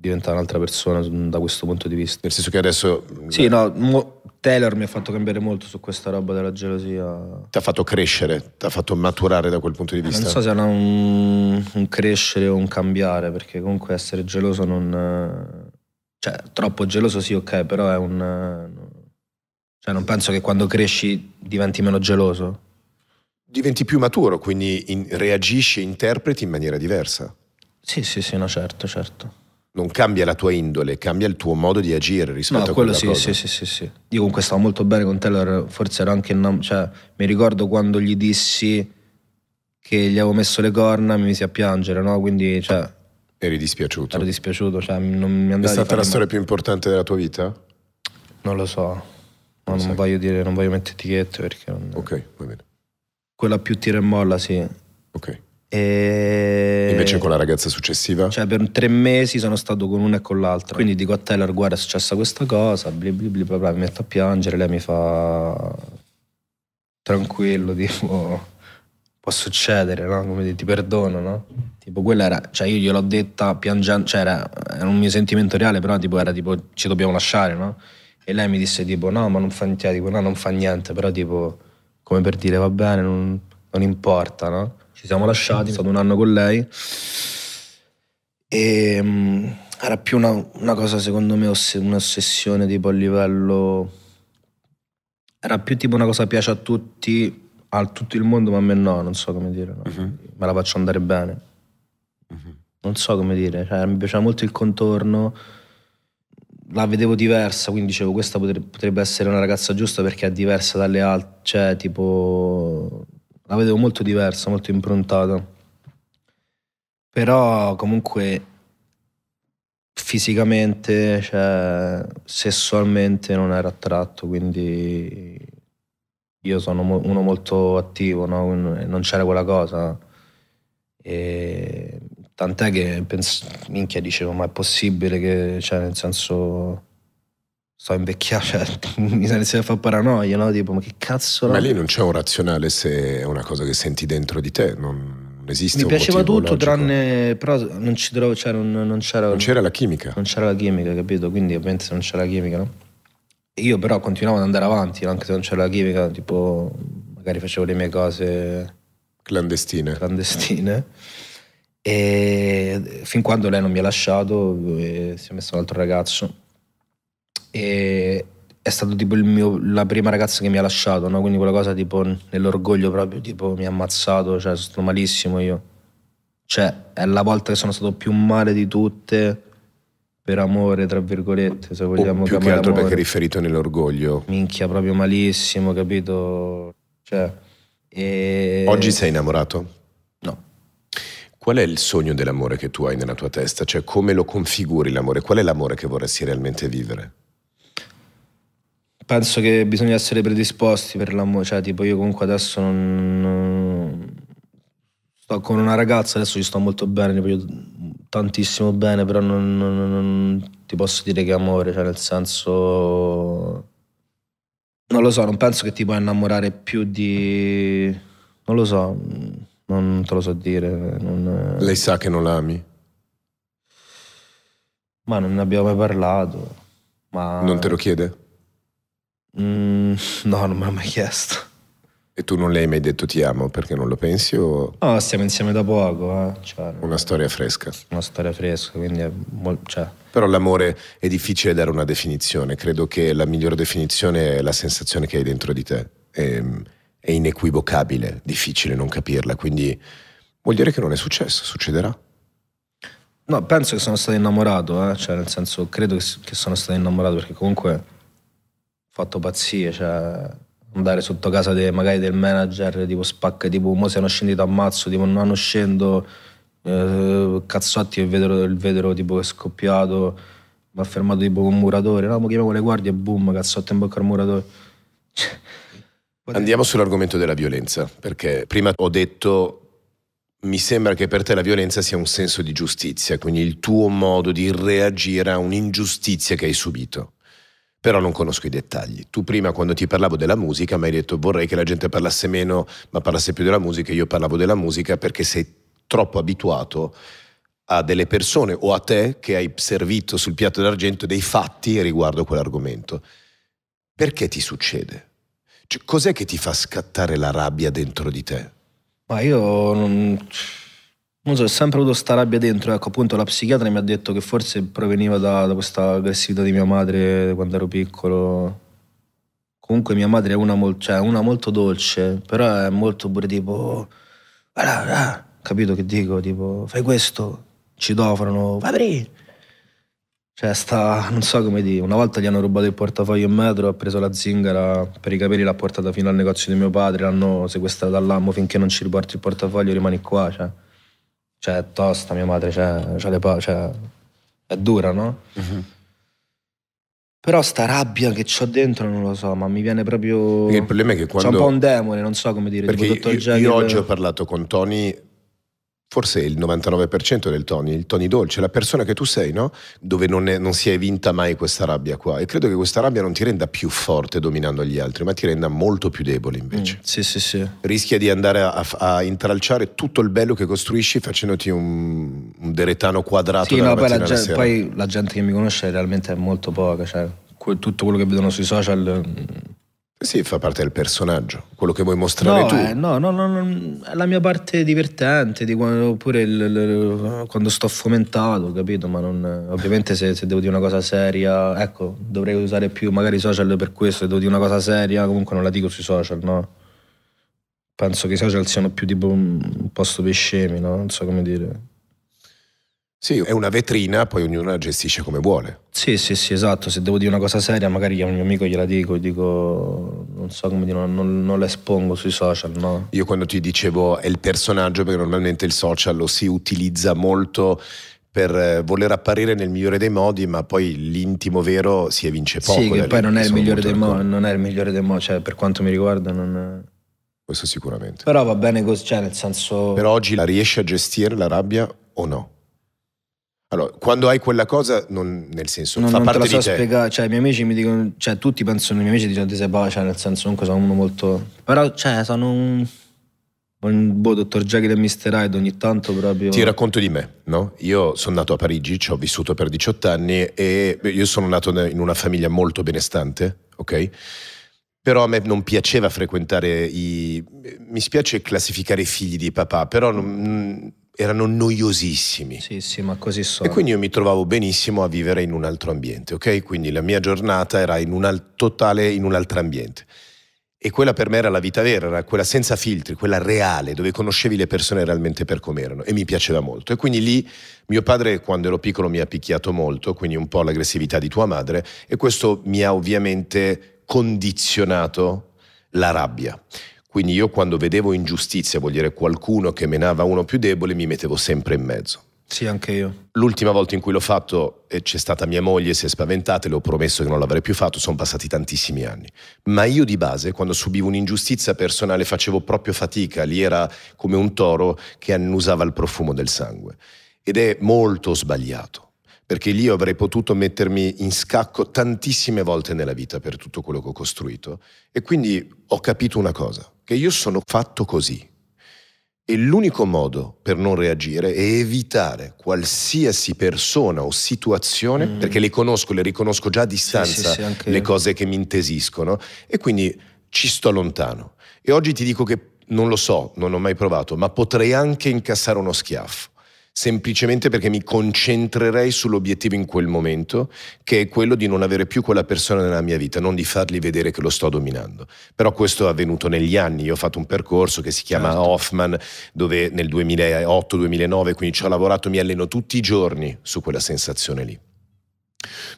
diventa un'altra persona da questo punto di vista. Nel senso che adesso... Mm, sì, no, mo, Taylor mi ha fatto cambiare molto su questa roba della gelosia. Ti ha fatto crescere, ti ha fatto maturare da quel punto di vista. Non so se è un, un, crescere o un cambiare, perché comunque essere geloso non... Cioè, troppo geloso sì, ok, però è un... Cioè, non penso che quando cresci diventi meno geloso. Diventi più maturo, quindi in, reagisci e interpreti in maniera diversa. Sì, sì, sì, no, certo, certo non cambia la tua indole, cambia il tuo modo di agire rispetto no, a quello sì, cosa. sì, sì, sì, sì. Io comunque stavo molto bene con Taylor, forse ero anche in, cioè, mi ricordo quando gli dissi che gli avevo messo le corna, mi misi a piangere, no? Quindi, cioè, eri dispiaciuto. Ero dispiaciuto, cioè, non mi andava È stata la storia più importante della tua vita? Non lo so. No, non, non voglio dire, non voglio mettere etichette perché non... Ok, va bene. Quella più tira e molla, sì. Ok. E... Invece con la ragazza successiva? Cioè per tre mesi sono stato con una e con l'altra. Quindi dico a Taylor guarda è successa questa cosa, bli bli bli, bla bla, mi metto a piangere, lei mi fa tranquillo, tipo può succedere, no? Come dire, ti perdono, no? Tipo quella era, cioè io gliel'ho detta piangendo, cioè era, era un mio sentimento reale, però tipo era tipo ci dobbiamo lasciare, no? E lei mi disse tipo no, ma non fa niente, tipo no, non fa niente, però tipo come per dire va bene, non, non importa, no? ci siamo lasciati, è stato un anno con lei. E ehm, mh, era più una, una, cosa, secondo me, oss- un'ossessione tipo a livello. Era più tipo una cosa piace a tutti, a tutto il mondo, ma a me no, non so come dire. No? Uh-huh. Me la faccio andare bene. Uh-huh. Non so come dire, cioè, mi piaceva molto il contorno, la vedevo diversa, quindi dicevo questa potrebbe essere una ragazza giusta perché è diversa dalle altre, cioè tipo la vedevo molto diversa, molto improntata. Però comunque fisicamente, cioè, sessualmente non era attratto, quindi io sono uno molto attivo, no? non c'era quella cosa. E tant'è che pens- minchia dicevo, ma è possibile che, cioè, nel senso sto invecchiando, cioè, mi sa iniziato a fare paranoia, no? Tipo, ma che cazzo... Ma lì non c'è un razionale se è una cosa che senti dentro di te, non... Esiste mi piaceva tutto, logico. tranne. però non ci trovo, cioè non, non c'era. Non c'era la chimica. Non c'era la chimica, capito? Quindi ovviamente se non c'era la chimica, no? Io però continuavo ad andare avanti, anche se non c'era la chimica, tipo, magari facevo le mie cose clandestine. Clandestine. E fin quando lei non mi ha lasciato, eh, si è messo un altro ragazzo e è stato tipo mio, la prima ragazza che mi ha lasciato, no? quindi quella cosa tipo nell'orgoglio proprio, tipo mi ha ammazzato, cioè sono stato malissimo io. Cioè è la volta che sono stato più male di tutte per amore, tra virgolette, se vogliamo. O più che altro amore. perché riferito nell'orgoglio. Minchia, proprio malissimo, capito? Cioè, e... Oggi sei innamorato? No. Qual è il sogno dell'amore che tu hai nella tua testa? Cioè come lo configuri l'amore? Qual è l'amore che vorresti realmente vivere? penso che bisogna essere predisposti per l'amore, cioè tipo io comunque adesso non, non... sto con una ragazza, adesso ci sto molto bene, ne voglio tantissimo bene, però non, non, ti posso dire che è amore, cioè nel senso... Non lo so, non penso che ti puoi innamorare più di... Non lo so, non te lo so dire. È... Lei sa che non l'ami? Ma non ne abbiamo mai parlato. Ma... Non te lo chiede? Mm, no, non me l'ha mai chiesto. E tu non le hai mai detto ti amo perché non lo pensi o... No, stiamo insieme da poco. Eh? Cioè, una storia fresca. Una storia fresca, quindi è molto... Cioè. Però l'amore è difficile dare una definizione, credo che la migliore definizione è la sensazione che hai dentro di te. È, è inequivocabile, difficile non capirla, quindi vuol dire che non è successo, succederà. No, penso che sono stato innamorato, eh? cioè, nel senso credo che sono stato innamorato perché comunque fatto pazzie, cioè andare sotto casa de, magari del manager tipo spacca, tipo mo siano scendito a mazzo, tipo non hanno scendo, eh, cazzotti il vetro, il vetro tipo è scoppiato, mi ha fermato tipo un muratore, no, chiamiamo le guardie e boom, cazzotti in bocca al muratore. Cioè, Andiamo sull'argomento della violenza, perché prima ho detto mi sembra che per te la violenza sia un senso di giustizia, quindi il tuo modo di reagire a un'ingiustizia che hai subito però non conosco i dettagli. Tu prima quando ti parlavo della musica mi hai detto vorrei che la gente parlasse meno, ma parlasse più della musica, io parlavo della musica perché sei troppo abituato a delle persone o a te che hai servito sul piatto d'argento dei fatti riguardo quell'argomento. Perché ti succede? Cioè, cos'è che ti fa scattare la rabbia dentro di te? Ma io non non so, è sempre avuto sta rabbia dentro, ecco appunto la psichiatra mi ha detto che forse proveniva da, da questa aggressività di mia madre quando ero piccolo. Comunque mia madre è una, mol- cioè, una molto dolce, però è molto pure tipo, ah, capito che dico, tipo fai questo, ci citofono, apri. Cioè sta, non so come dire, una volta gli hanno rubato il portafoglio in metro, ha preso la zingara per i capelli, l'ha portata fino al negozio di mio padre, l'hanno sequestrata all'ammo finché non ci riporti il portafoglio rimani qua, cioè. Cioè, è tosta mia madre, cioè, cioè, pa- cioè è dura, no? Uh-huh. Però sta rabbia che ho dentro non lo so, ma mi viene proprio... Perché il problema è che quando... C'è un po' un demone, non so come dire. Perché io, io oggi ho parlato con Tony forse il 99% del Tony, il Tony dolce, la persona che tu sei, no? dove non, è, non, si è vinta mai questa rabbia qua. E credo che questa rabbia non ti renda più forte dominando gli altri, ma ti renda molto più debole invece. Mm, sì, sì, sì. Rischia di andare a, a, intralciare tutto il bello che costruisci facendoti un, un deretano quadrato. Sì, no, poi la, gente, poi la gente che mi conosce realmente è molto poca, cioè, tutto quello che vedono sui social mm, sì, fa parte del personaggio, quello che vuoi mostrare no, tu. Eh, no, no, no, no, la mia parte divertente, di quando, oppure il, il, quando sto fomentato, capito? Ma non, ovviamente se, se, devo dire una cosa seria, ecco, dovrei usare più magari i social per questo, se devo dire una cosa seria, comunque non la dico sui social, no? Penso che i social siano più tipo un posto per scemi, no? Non so come dire. Sì, è una vetrina, poi ognuno la gestisce come vuole. Sì, sì, sì, esatto. Se devo dire una cosa seria, magari a un mio amico gliela dico, dico, non so come dire, non, non la espongo sui social, no? Io quando ti dicevo è il personaggio, perché normalmente il social lo si utilizza molto per eh, voler apparire nel migliore dei modi, ma poi l'intimo vero si evince poco. Sì, che poi non è, il migliore dei mo- non è il migliore dei modi, cioè per quanto mi riguarda non... Questo sicuramente. Però va bene così, cioè nel senso... Però oggi la riesci a gestire la rabbia o no? Allora, quando hai quella cosa, non, nel senso, non, fa non parte te la so di te. Spiegare, cioè, i miei amici mi dicono, cioè, tutti pensano, i miei amici dicono ti sei bravo, cioè, nel senso, comunque sono uno molto... Però, cioè, sono un... un boh, dottor Jackie e Mr. Hyde ogni tanto proprio... Ti racconto di me, no? Io sono nato a Parigi, ci ho vissuto per 18 anni e io sono nato in una famiglia molto benestante, ok? però a me non piaceva frequentare i... Mi spiace classificare i figli di papà, però non, erano noiosissimi. Sì, sì, ma così sono. E quindi io mi trovavo benissimo a vivere in un altro ambiente, ok? Quindi la mia giornata era in un al- totale in un altro ambiente. E quella per me era la vita vera, era quella senza filtri, quella reale, dove conoscevi le persone realmente per come erano e mi piaceva molto. E quindi lì mio padre quando ero piccolo mi ha picchiato molto, quindi un po' l'aggressività di tua madre e questo mi ha ovviamente condizionato la rabbia. Quindi io quando vedevo ingiustizia, vuol dire qualcuno che menava uno più debole, mi mettevo sempre in mezzo. Sì, anche io. L'ultima volta in cui l'ho fatto eh, c'è stata mia moglie, si è spaventata le ho promesso che non l'avrei più fatto, sono passati tantissimi anni. Ma io di base, quando subivo un'ingiustizia personale, facevo proprio fatica, lì era come un toro che annusava il profumo del sangue. Ed è molto sbagliato perché lì avrei potuto mettermi in scacco tantissime volte nella vita per tutto quello che ho costruito. E quindi ho capito una cosa, che io sono fatto così. E l'unico modo per non reagire è evitare qualsiasi persona o situazione, mm. perché le conosco, le riconosco già a distanza, sì, sì, sì, le cose che mi intesiscono, e quindi ci sto lontano. E oggi ti dico che non lo so, non ho mai provato, ma potrei anche incassare uno schiaffo semplicemente perché mi concentrerei sull'obiettivo in quel momento, che è quello di non avere più quella persona nella mia vita, non di fargli vedere che lo sto dominando. Però questo è avvenuto negli anni, io ho fatto un percorso che si chiama certo. Hoffman, dove nel 2008-2009, quindi ci ho lavorato, mi alleno tutti i giorni su quella sensazione lì.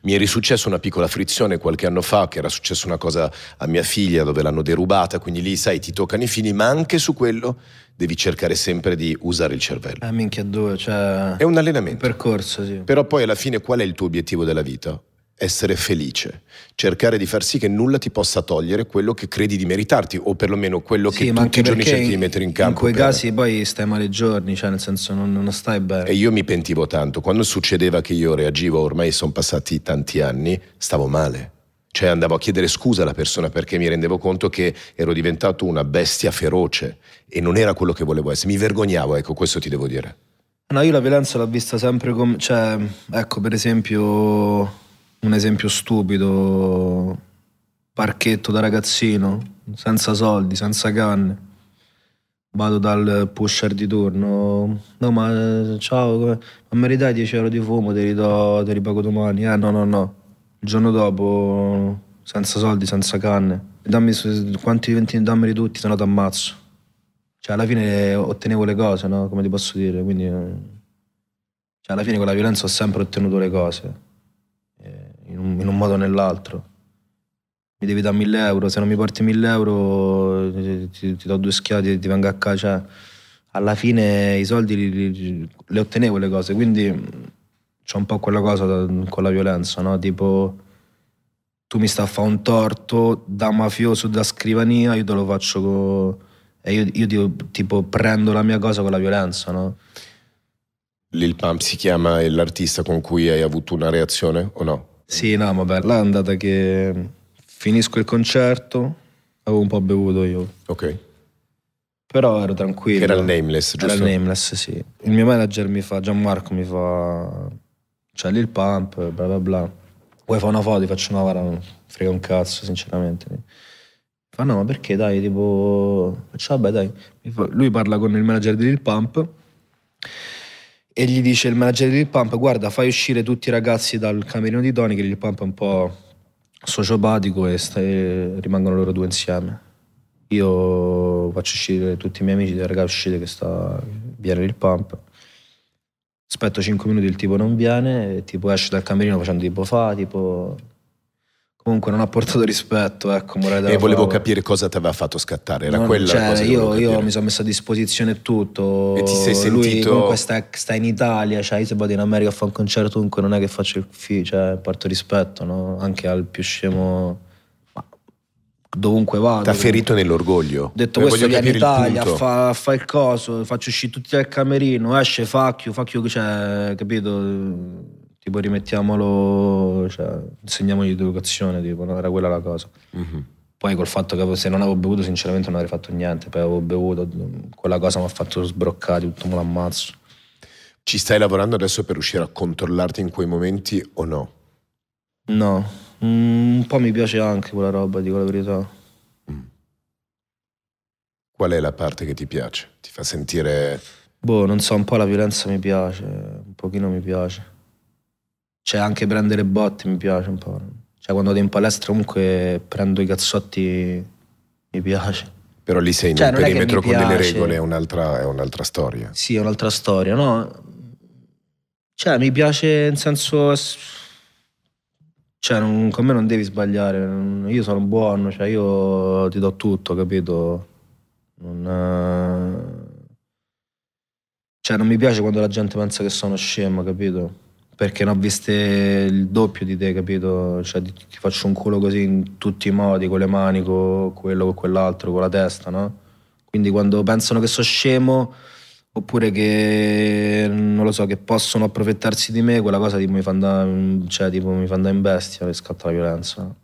Mi è risuccesso una piccola frizione qualche anno fa, che era successa una cosa a mia figlia dove l'hanno derubata, quindi lì sai ti toccano i fini, ma anche su quello devi cercare sempre di usare il cervello. Ah minchia due, cioè... È un allenamento. Un percorso, sì. Però poi alla fine qual è il tuo obiettivo della vita? essere felice, cercare di far sì che nulla ti possa togliere quello che credi di meritarti o perlomeno quello sì, che tutti i giorni cerchi di mettere in campo. In quei per... casi poi stai male giorni, cioè nel senso non, non, stai bene. E io mi pentivo tanto, quando succedeva che io reagivo, ormai sono passati tanti anni, stavo male. Cioè andavo a chiedere scusa alla persona perché mi rendevo conto che ero diventato una bestia feroce e non era quello che volevo essere. Mi vergognavo, ecco, questo ti devo dire. No, io la violenza l'ho vista sempre come... Cioè, ecco, per esempio un esempio stupido, parchetto da ragazzino, senza soldi, senza canne. Vado dal pusher di turno, no ma ciao, come... ma mi ridai 10 euro di fumo, te li, do, te li pago domani. Eh no, no, no. Il giorno dopo, senza soldi, senza canne. Dammi quanti ventini, dammeli tutti, se no ti ammazzo. Cioè alla fine ottenevo le cose, no? Come ti posso dire, quindi... Eh, cioè alla fine con la violenza ho sempre ottenuto le cose in un modo o nell'altro. Mi devi dare 1000 euro, se non mi porti 1000 euro ti, ti, do due schiati e ti vengo a caccia. Cioè, alla fine i soldi li, li, le ottenevo le cose, quindi mm, c'è un po' quella cosa da, con la violenza, no? Tipo tu mi stai a fare un torto da mafioso, da scrivania, io te lo faccio con... E io, io tipo, tipo prendo la mia cosa con la violenza, no? Lil Pump si chiama l'artista con cui hai avuto una reazione o no? Sì, no, vabbè, là è andata che finisco il concerto, avevo un po' bevuto io. Ok. Però ero tranquillo. Che era il nameless, giusto? Era il nameless, sì. Il mio manager mi fa, Gianmarco mi fa, c'è lì il pump, bla bla bla. Vuoi fare una foto? Ti faccio una vara, non frega un cazzo, sinceramente. Fa no, ma perché dai, tipo... Faccio vabbè dai. Fa, lui parla con il manager di Lil Pump e gli dice il manager di Lil Pump guarda fai uscire tutti i ragazzi dal camerino di Tony che Lil Pump è un po' sociopatico e, sta, rimangono loro due insieme io faccio uscire tutti i miei amici, ragazzi uscite che sta, viene il pump. Aspetto 5 minuti, il tipo non viene, e tipo esce dal camerino facendo tipo fa, tipo comunque non ha portato rispetto, ecco, morale E volevo parola. capire cosa ti aveva fatto scattare, era non, quella cioè, la cosa io, io mi sono messo a disposizione tutto. E ti sei sentito... Lui comunque sta, sta in Italia, cioè io se vado in America a fare un concerto comunque non è che faccio il fi, cioè porto rispetto, no? Anche al più scemo... Ma dovunque vado. Ti ha ferito nell'orgoglio. Detto eh, questo, viene in Italia, fa, fa, il coso, faccio uscire tutti dal camerino, esce, facchio, facchio, cioè, capito? tipo rimettiamolo, cioè, insegnamogli educazione, tipo, no? era quella la cosa. Mm-hmm. Poi col fatto che se non avevo bevuto sinceramente non avrei fatto niente, poi avevo bevuto, quella cosa mi ha fatto sbroccare, tutto me l'ammazzo. Ci stai lavorando adesso per riuscire a controllarti in quei momenti o no? No, mm, un po' mi piace anche quella roba, dico la verità. Mm. Qual è la parte che ti piace? Ti fa sentire... Boh, non so, un po' la violenza mi piace, un pochino mi piace cioè anche prendere botte mi piace un po'. Cioè quando vado in palestra comunque prendo i cazzotti, mi piace. Però lì sei cioè, in un perimetro con delle regole, è un'altra, è un'altra, storia. Sì, è un'altra storia, no? Cioè mi piace in senso... Cioè non, con me non devi sbagliare, io sono buono, cioè io ti do tutto, capito? Non... Eh, cioè non mi piace quando la gente pensa che sono scemo, capito? perché ne ho viste il doppio di te, capito? Cioè ti, ti faccio un culo così in tutti i modi, con le mani, con quello, con quell'altro, con la testa, no? Quindi quando pensano che sono scemo oppure che non lo so, che possono approfittarsi di me, quella cosa tipo mi fa andare, cioè, tipo, mi fa andare in bestia e scatta la violenza.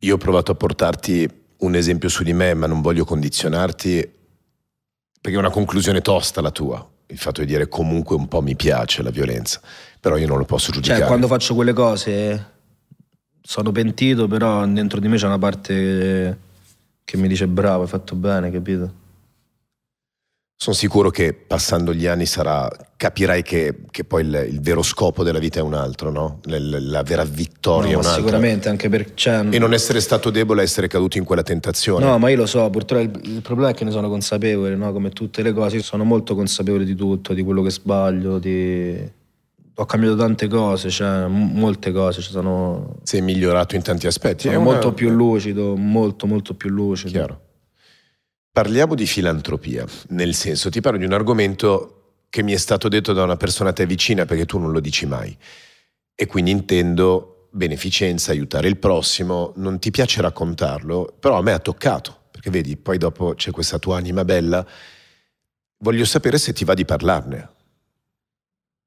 Io ho provato a portarti un esempio su di me, ma non voglio condizionarti perché è una conclusione tosta la tua il fatto di dire comunque un po' mi piace la violenza, però io non lo posso cioè, giudicare. Cioè, quando faccio quelle cose sono pentito, però dentro di me c'è una parte che mi dice bravo, hai fatto bene, capito? Sono sicuro che passando gli anni sarà, capirai che, che poi il, il, vero scopo della vita è un altro, no? la, la vera vittoria no, è un'altra. Sicuramente, anche perché. Cioè, e non essere stato debole, essere caduto in quella tentazione. No, ma io lo so, purtroppo il, il problema è che ne sono consapevole, no? come tutte le cose. Io sono molto consapevole di tutto, di quello che sbaglio, di ho cambiato tante cose, cioè, m- molte cose. Cioè sono... Sei migliorato in tanti aspetti. Sono eh, molto eh, più lucido, molto molto più lucido. Chiaro. Parliamo di filantropia, nel senso ti parlo di un argomento che mi è stato detto da una persona a te vicina perché tu non lo dici mai e quindi intendo beneficenza, aiutare il prossimo, non ti piace raccontarlo, però a me ha toccato, perché vedi, poi dopo c'è questa tua anima bella, voglio sapere se ti va di parlarne.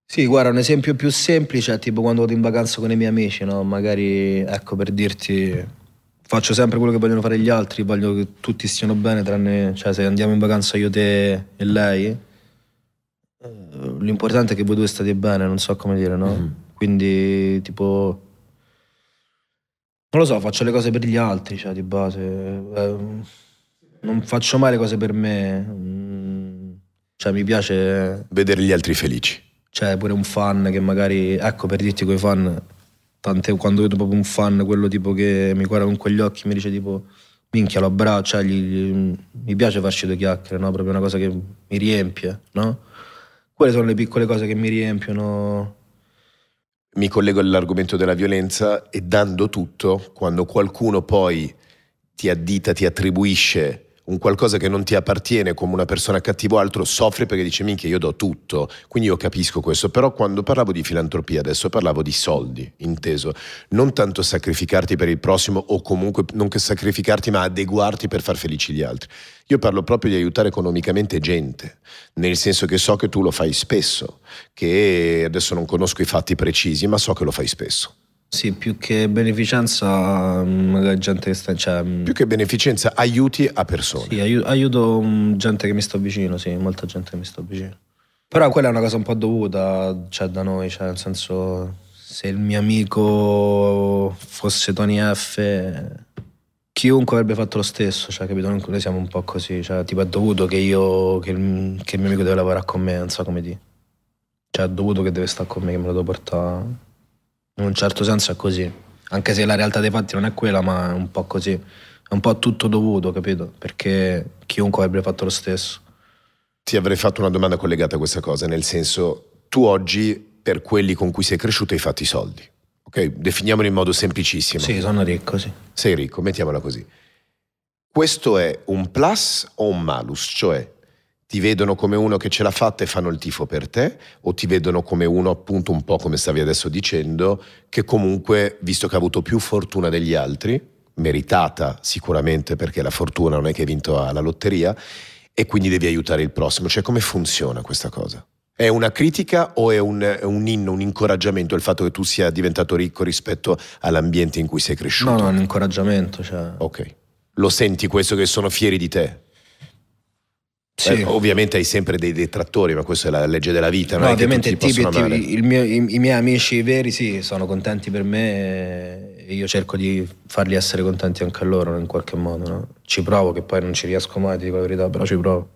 Sì, guarda, un esempio più semplice è tipo quando vado in vacanza con i miei amici, no? Magari, ecco, per dirti faccio sempre quello che vogliono fare gli altri, voglio che tutti stiano bene, tranne cioè, se andiamo in vacanza io, te e lei. Eh, l'importante è che voi due state bene, non so come dire, no? Mm -hmm. Quindi, tipo, non lo so, faccio le cose per gli altri, cioè, di base. Eh, non faccio mai le cose per me. Mm, cioè, mi piace... Vedere gli altri felici. Cioè, pure un fan che magari... Ecco, per dirti quei fan tante, quando vedo proprio un fan, quello tipo che mi guarda con quegli occhi, mi dice tipo minchia lo abbraccia, cioè gli, mi piace farci due chiacchiere, no? proprio una cosa che mi riempie, no? Quelle sono le piccole cose che mi riempiono. Mi collego all'argomento della violenza e dando tutto, quando qualcuno poi ti addita, ti attribuisce un qualcosa che non ti appartiene come una persona cattiva o altro soffre perché dice minchia io do tutto, quindi io capisco questo, però quando parlavo di filantropia adesso parlavo di soldi, inteso, non tanto sacrificarti per il prossimo o comunque non che sacrificarti ma adeguarti per far felici gli altri. Io parlo proprio di aiutare economicamente gente, nel senso che so che tu lo fai spesso, che adesso non conosco i fatti precisi, ma so che lo fai spesso. Sì, più che beneficenza mm, la gente che sta... Cioè, mm, più che beneficenza aiuti a persone. Sì, aiuto, aiuto mm, gente che mi sta vicino, sì, molta gente che mi sta vicino. Però quella è una cosa un po' dovuta, cioè da noi, cioè nel senso se il mio amico fosse Tony F, chiunque avrebbe fatto lo stesso, cioè capito? Noi siamo un po' così, cioè tipo è dovuto che io, che il, che il mio amico deve lavorare con me, non so come dire. Cioè è dovuto che deve stare con me, che me lo devo portare in un certo senso è così, anche se la realtà dei fatti non è quella, ma è un po' così, è un po' tutto dovuto, capito? Perché chiunque avrebbe fatto lo stesso. Ti avrei fatto una domanda collegata a questa cosa, nel senso, tu oggi per quelli con cui sei cresciuto hai fatto i soldi, ok? Definiamolo in modo semplicissimo. Sì, sono ricco, sì. Sei ricco, mettiamola così. Questo è un plus o un malus? Cioè, ti vedono come uno che ce l'ha fatta e fanno il tifo per te, o ti vedono come uno, appunto, un po' come stavi adesso dicendo, che comunque, visto che ha avuto più fortuna degli altri, meritata sicuramente perché la fortuna non è che hai vinto alla lotteria, e quindi devi aiutare il prossimo. Cioè, come funziona questa cosa? È una critica o è un, è un inno, un incoraggiamento il fatto che tu sia diventato ricco rispetto all'ambiente in cui sei cresciuto? No, no, è un incoraggiamento. Cioè... Ok. Lo senti questo che sono fieri di te? Sì. Beh, ovviamente hai sempre dei detrattori, ma questa è la legge della vita. No, ovviamente Tibet, mio, i, i, miei amici veri sì, sono contenti per me e eh, io cerco di farli essere contenti anche loro in qualche modo. No? Ci provo, che poi non ci riesco mai, ti dico la verità, però ci provo.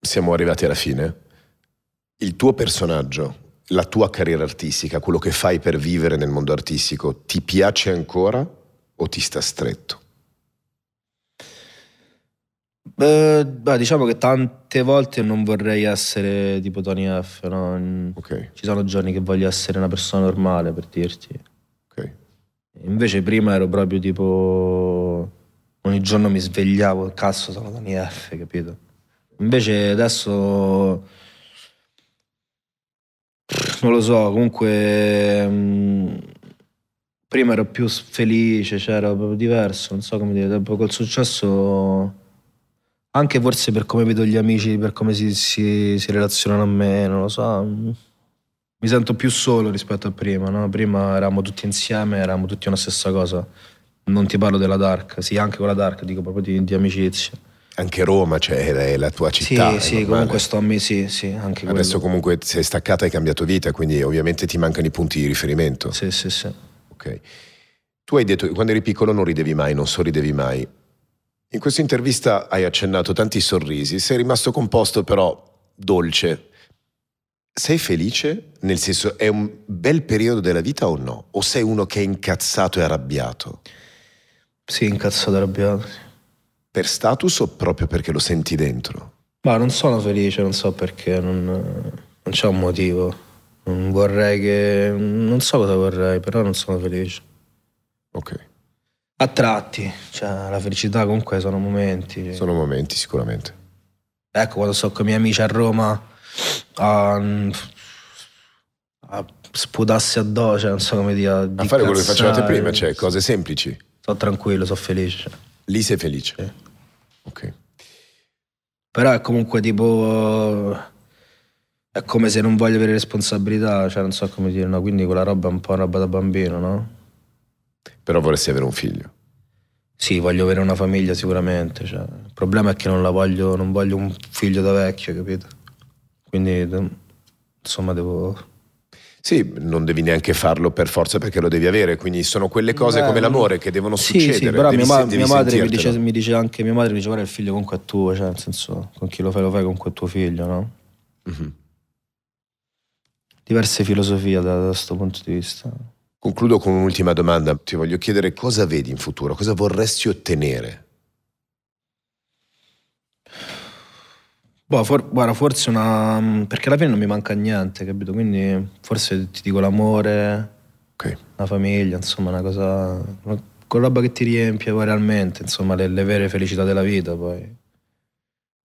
Siamo arrivati alla fine. Il tuo personaggio, la tua carriera artistica, quello che fai per vivere nel mondo artistico, ti piace ancora o ti sta stretto? Beh, beh, diciamo che tante volte non vorrei essere tipo Tony F. No? Okay. Ci sono giorni che voglio essere una persona normale, per dirti. Okay. Invece prima ero proprio tipo... Ogni giorno mi svegliavo, cazzo sono Tony F, capito? Invece adesso... Non lo so, comunque... Mm, prima ero più felice, cioè ero proprio diverso, non so come dire. Dopo col successo anche forse per come vedo gli amici, per come si, si, si relazionano a me, non lo so. Mi sento più solo rispetto a prima, no? Prima eravamo tutti insieme, eravamo tutti una stessa cosa. Non ti parlo della Dark, sì, anche con la Dark, dico proprio di, di amicizia. Anche Roma, cioè è la tua città. Sì, sì, comunque sto a me, sì, sì, anche Adesso quello. comunque sei staccata e hai cambiato vita, quindi ovviamente ti mancano i punti di riferimento. Sì, sì, sì. Ok. Tu hai detto che quando eri piccolo non ridevi mai, non sorridevi mai. In questa intervista hai accennato tanti sorrisi, sei rimasto composto però dolce. Sei felice? Nel senso, è un bel periodo della vita o no? O sei uno che è incazzato e arrabbiato? Sì, incazzato e arrabbiato. Per status o proprio perché lo senti dentro? Ma non sono felice, non so perché, non, non c'è un motivo. Non vorrei che... non so cosa vorrei, però non sono felice. Ok. A tratti, cioè la felicità comunque sono momenti. Sono momenti sicuramente. Ecco, quando sto con i miei amici a Roma a, a sputarsi addosso, cioè, non so come dire. A, a fare cazzare. quello che facevate prima, cioè cose semplici. Sto tranquillo, sono felice. Cioè. Lì sei felice? Sì. Ok. Però è comunque tipo... È come se non voglio avere responsabilità, cioè non so come dire, no? Quindi quella roba è un po' una roba da bambino, no? Però vorresti avere un figlio. Sì, voglio avere una famiglia sicuramente. Cioè. Il problema è che non la voglio, non voglio un figlio da vecchio, capito? Quindi insomma devo. Sì, non devi neanche farlo per forza perché lo devi avere, quindi sono quelle cose Beh, come mm. l'amore che devono sì, succedere. Sì, però devi, mia, ma- mia madre mi dice, mi dice, anche, mia madre mi dice guarda il figlio comunque è tuo, cioè nel senso con chi lo fai lo fai con quel tuo figlio, no? Mm-hmm. Diverse filosofie da questo punto di vista. Concludo con un'ultima domanda. Ti voglio chiedere cosa vedi in futuro, cosa vorresti ottenere? Boh, for, guarda, forse una... Mm, perché alla fine non mi manca niente, capito? Quindi forse ti dico l'amore, okay. la famiglia, insomma, una cosa... Una, con roba che ti riempie poi realmente, insomma, le, le vere felicità della vita poi.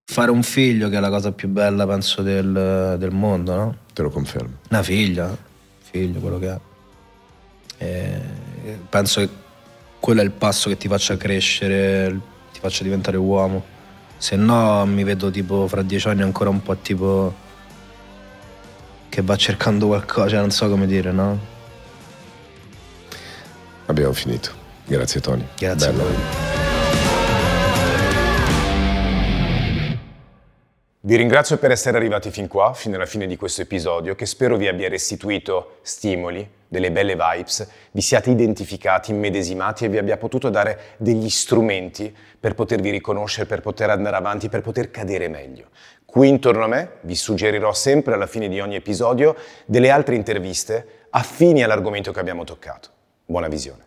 Fare un figlio che è la cosa più bella, penso, del, del mondo, no? Te lo confermo. Una figlia, figlio, quello che è. E eh, penso che quello è il passo che ti faccia crescere, ti faccia diventare uomo. Se no mi vedo tipo fra dieci anni ancora un po' tipo che va cercando qualcosa, cioè non so come dire, no? Abbiamo finito. Grazie Tony. Grazie. Bello. Vi ringrazio per essere arrivati fin qua, fino alla fine di questo episodio, che spero vi abbia restituito stimoli, delle belle vibes, vi siate identificati, immedesimati e vi abbia potuto dare degli strumenti per potervi riconoscere, per poter andare avanti, per poter cadere meglio. Qui intorno a me vi suggerirò sempre alla fine di ogni episodio delle altre interviste affini all'argomento che abbiamo toccato. Buona visione.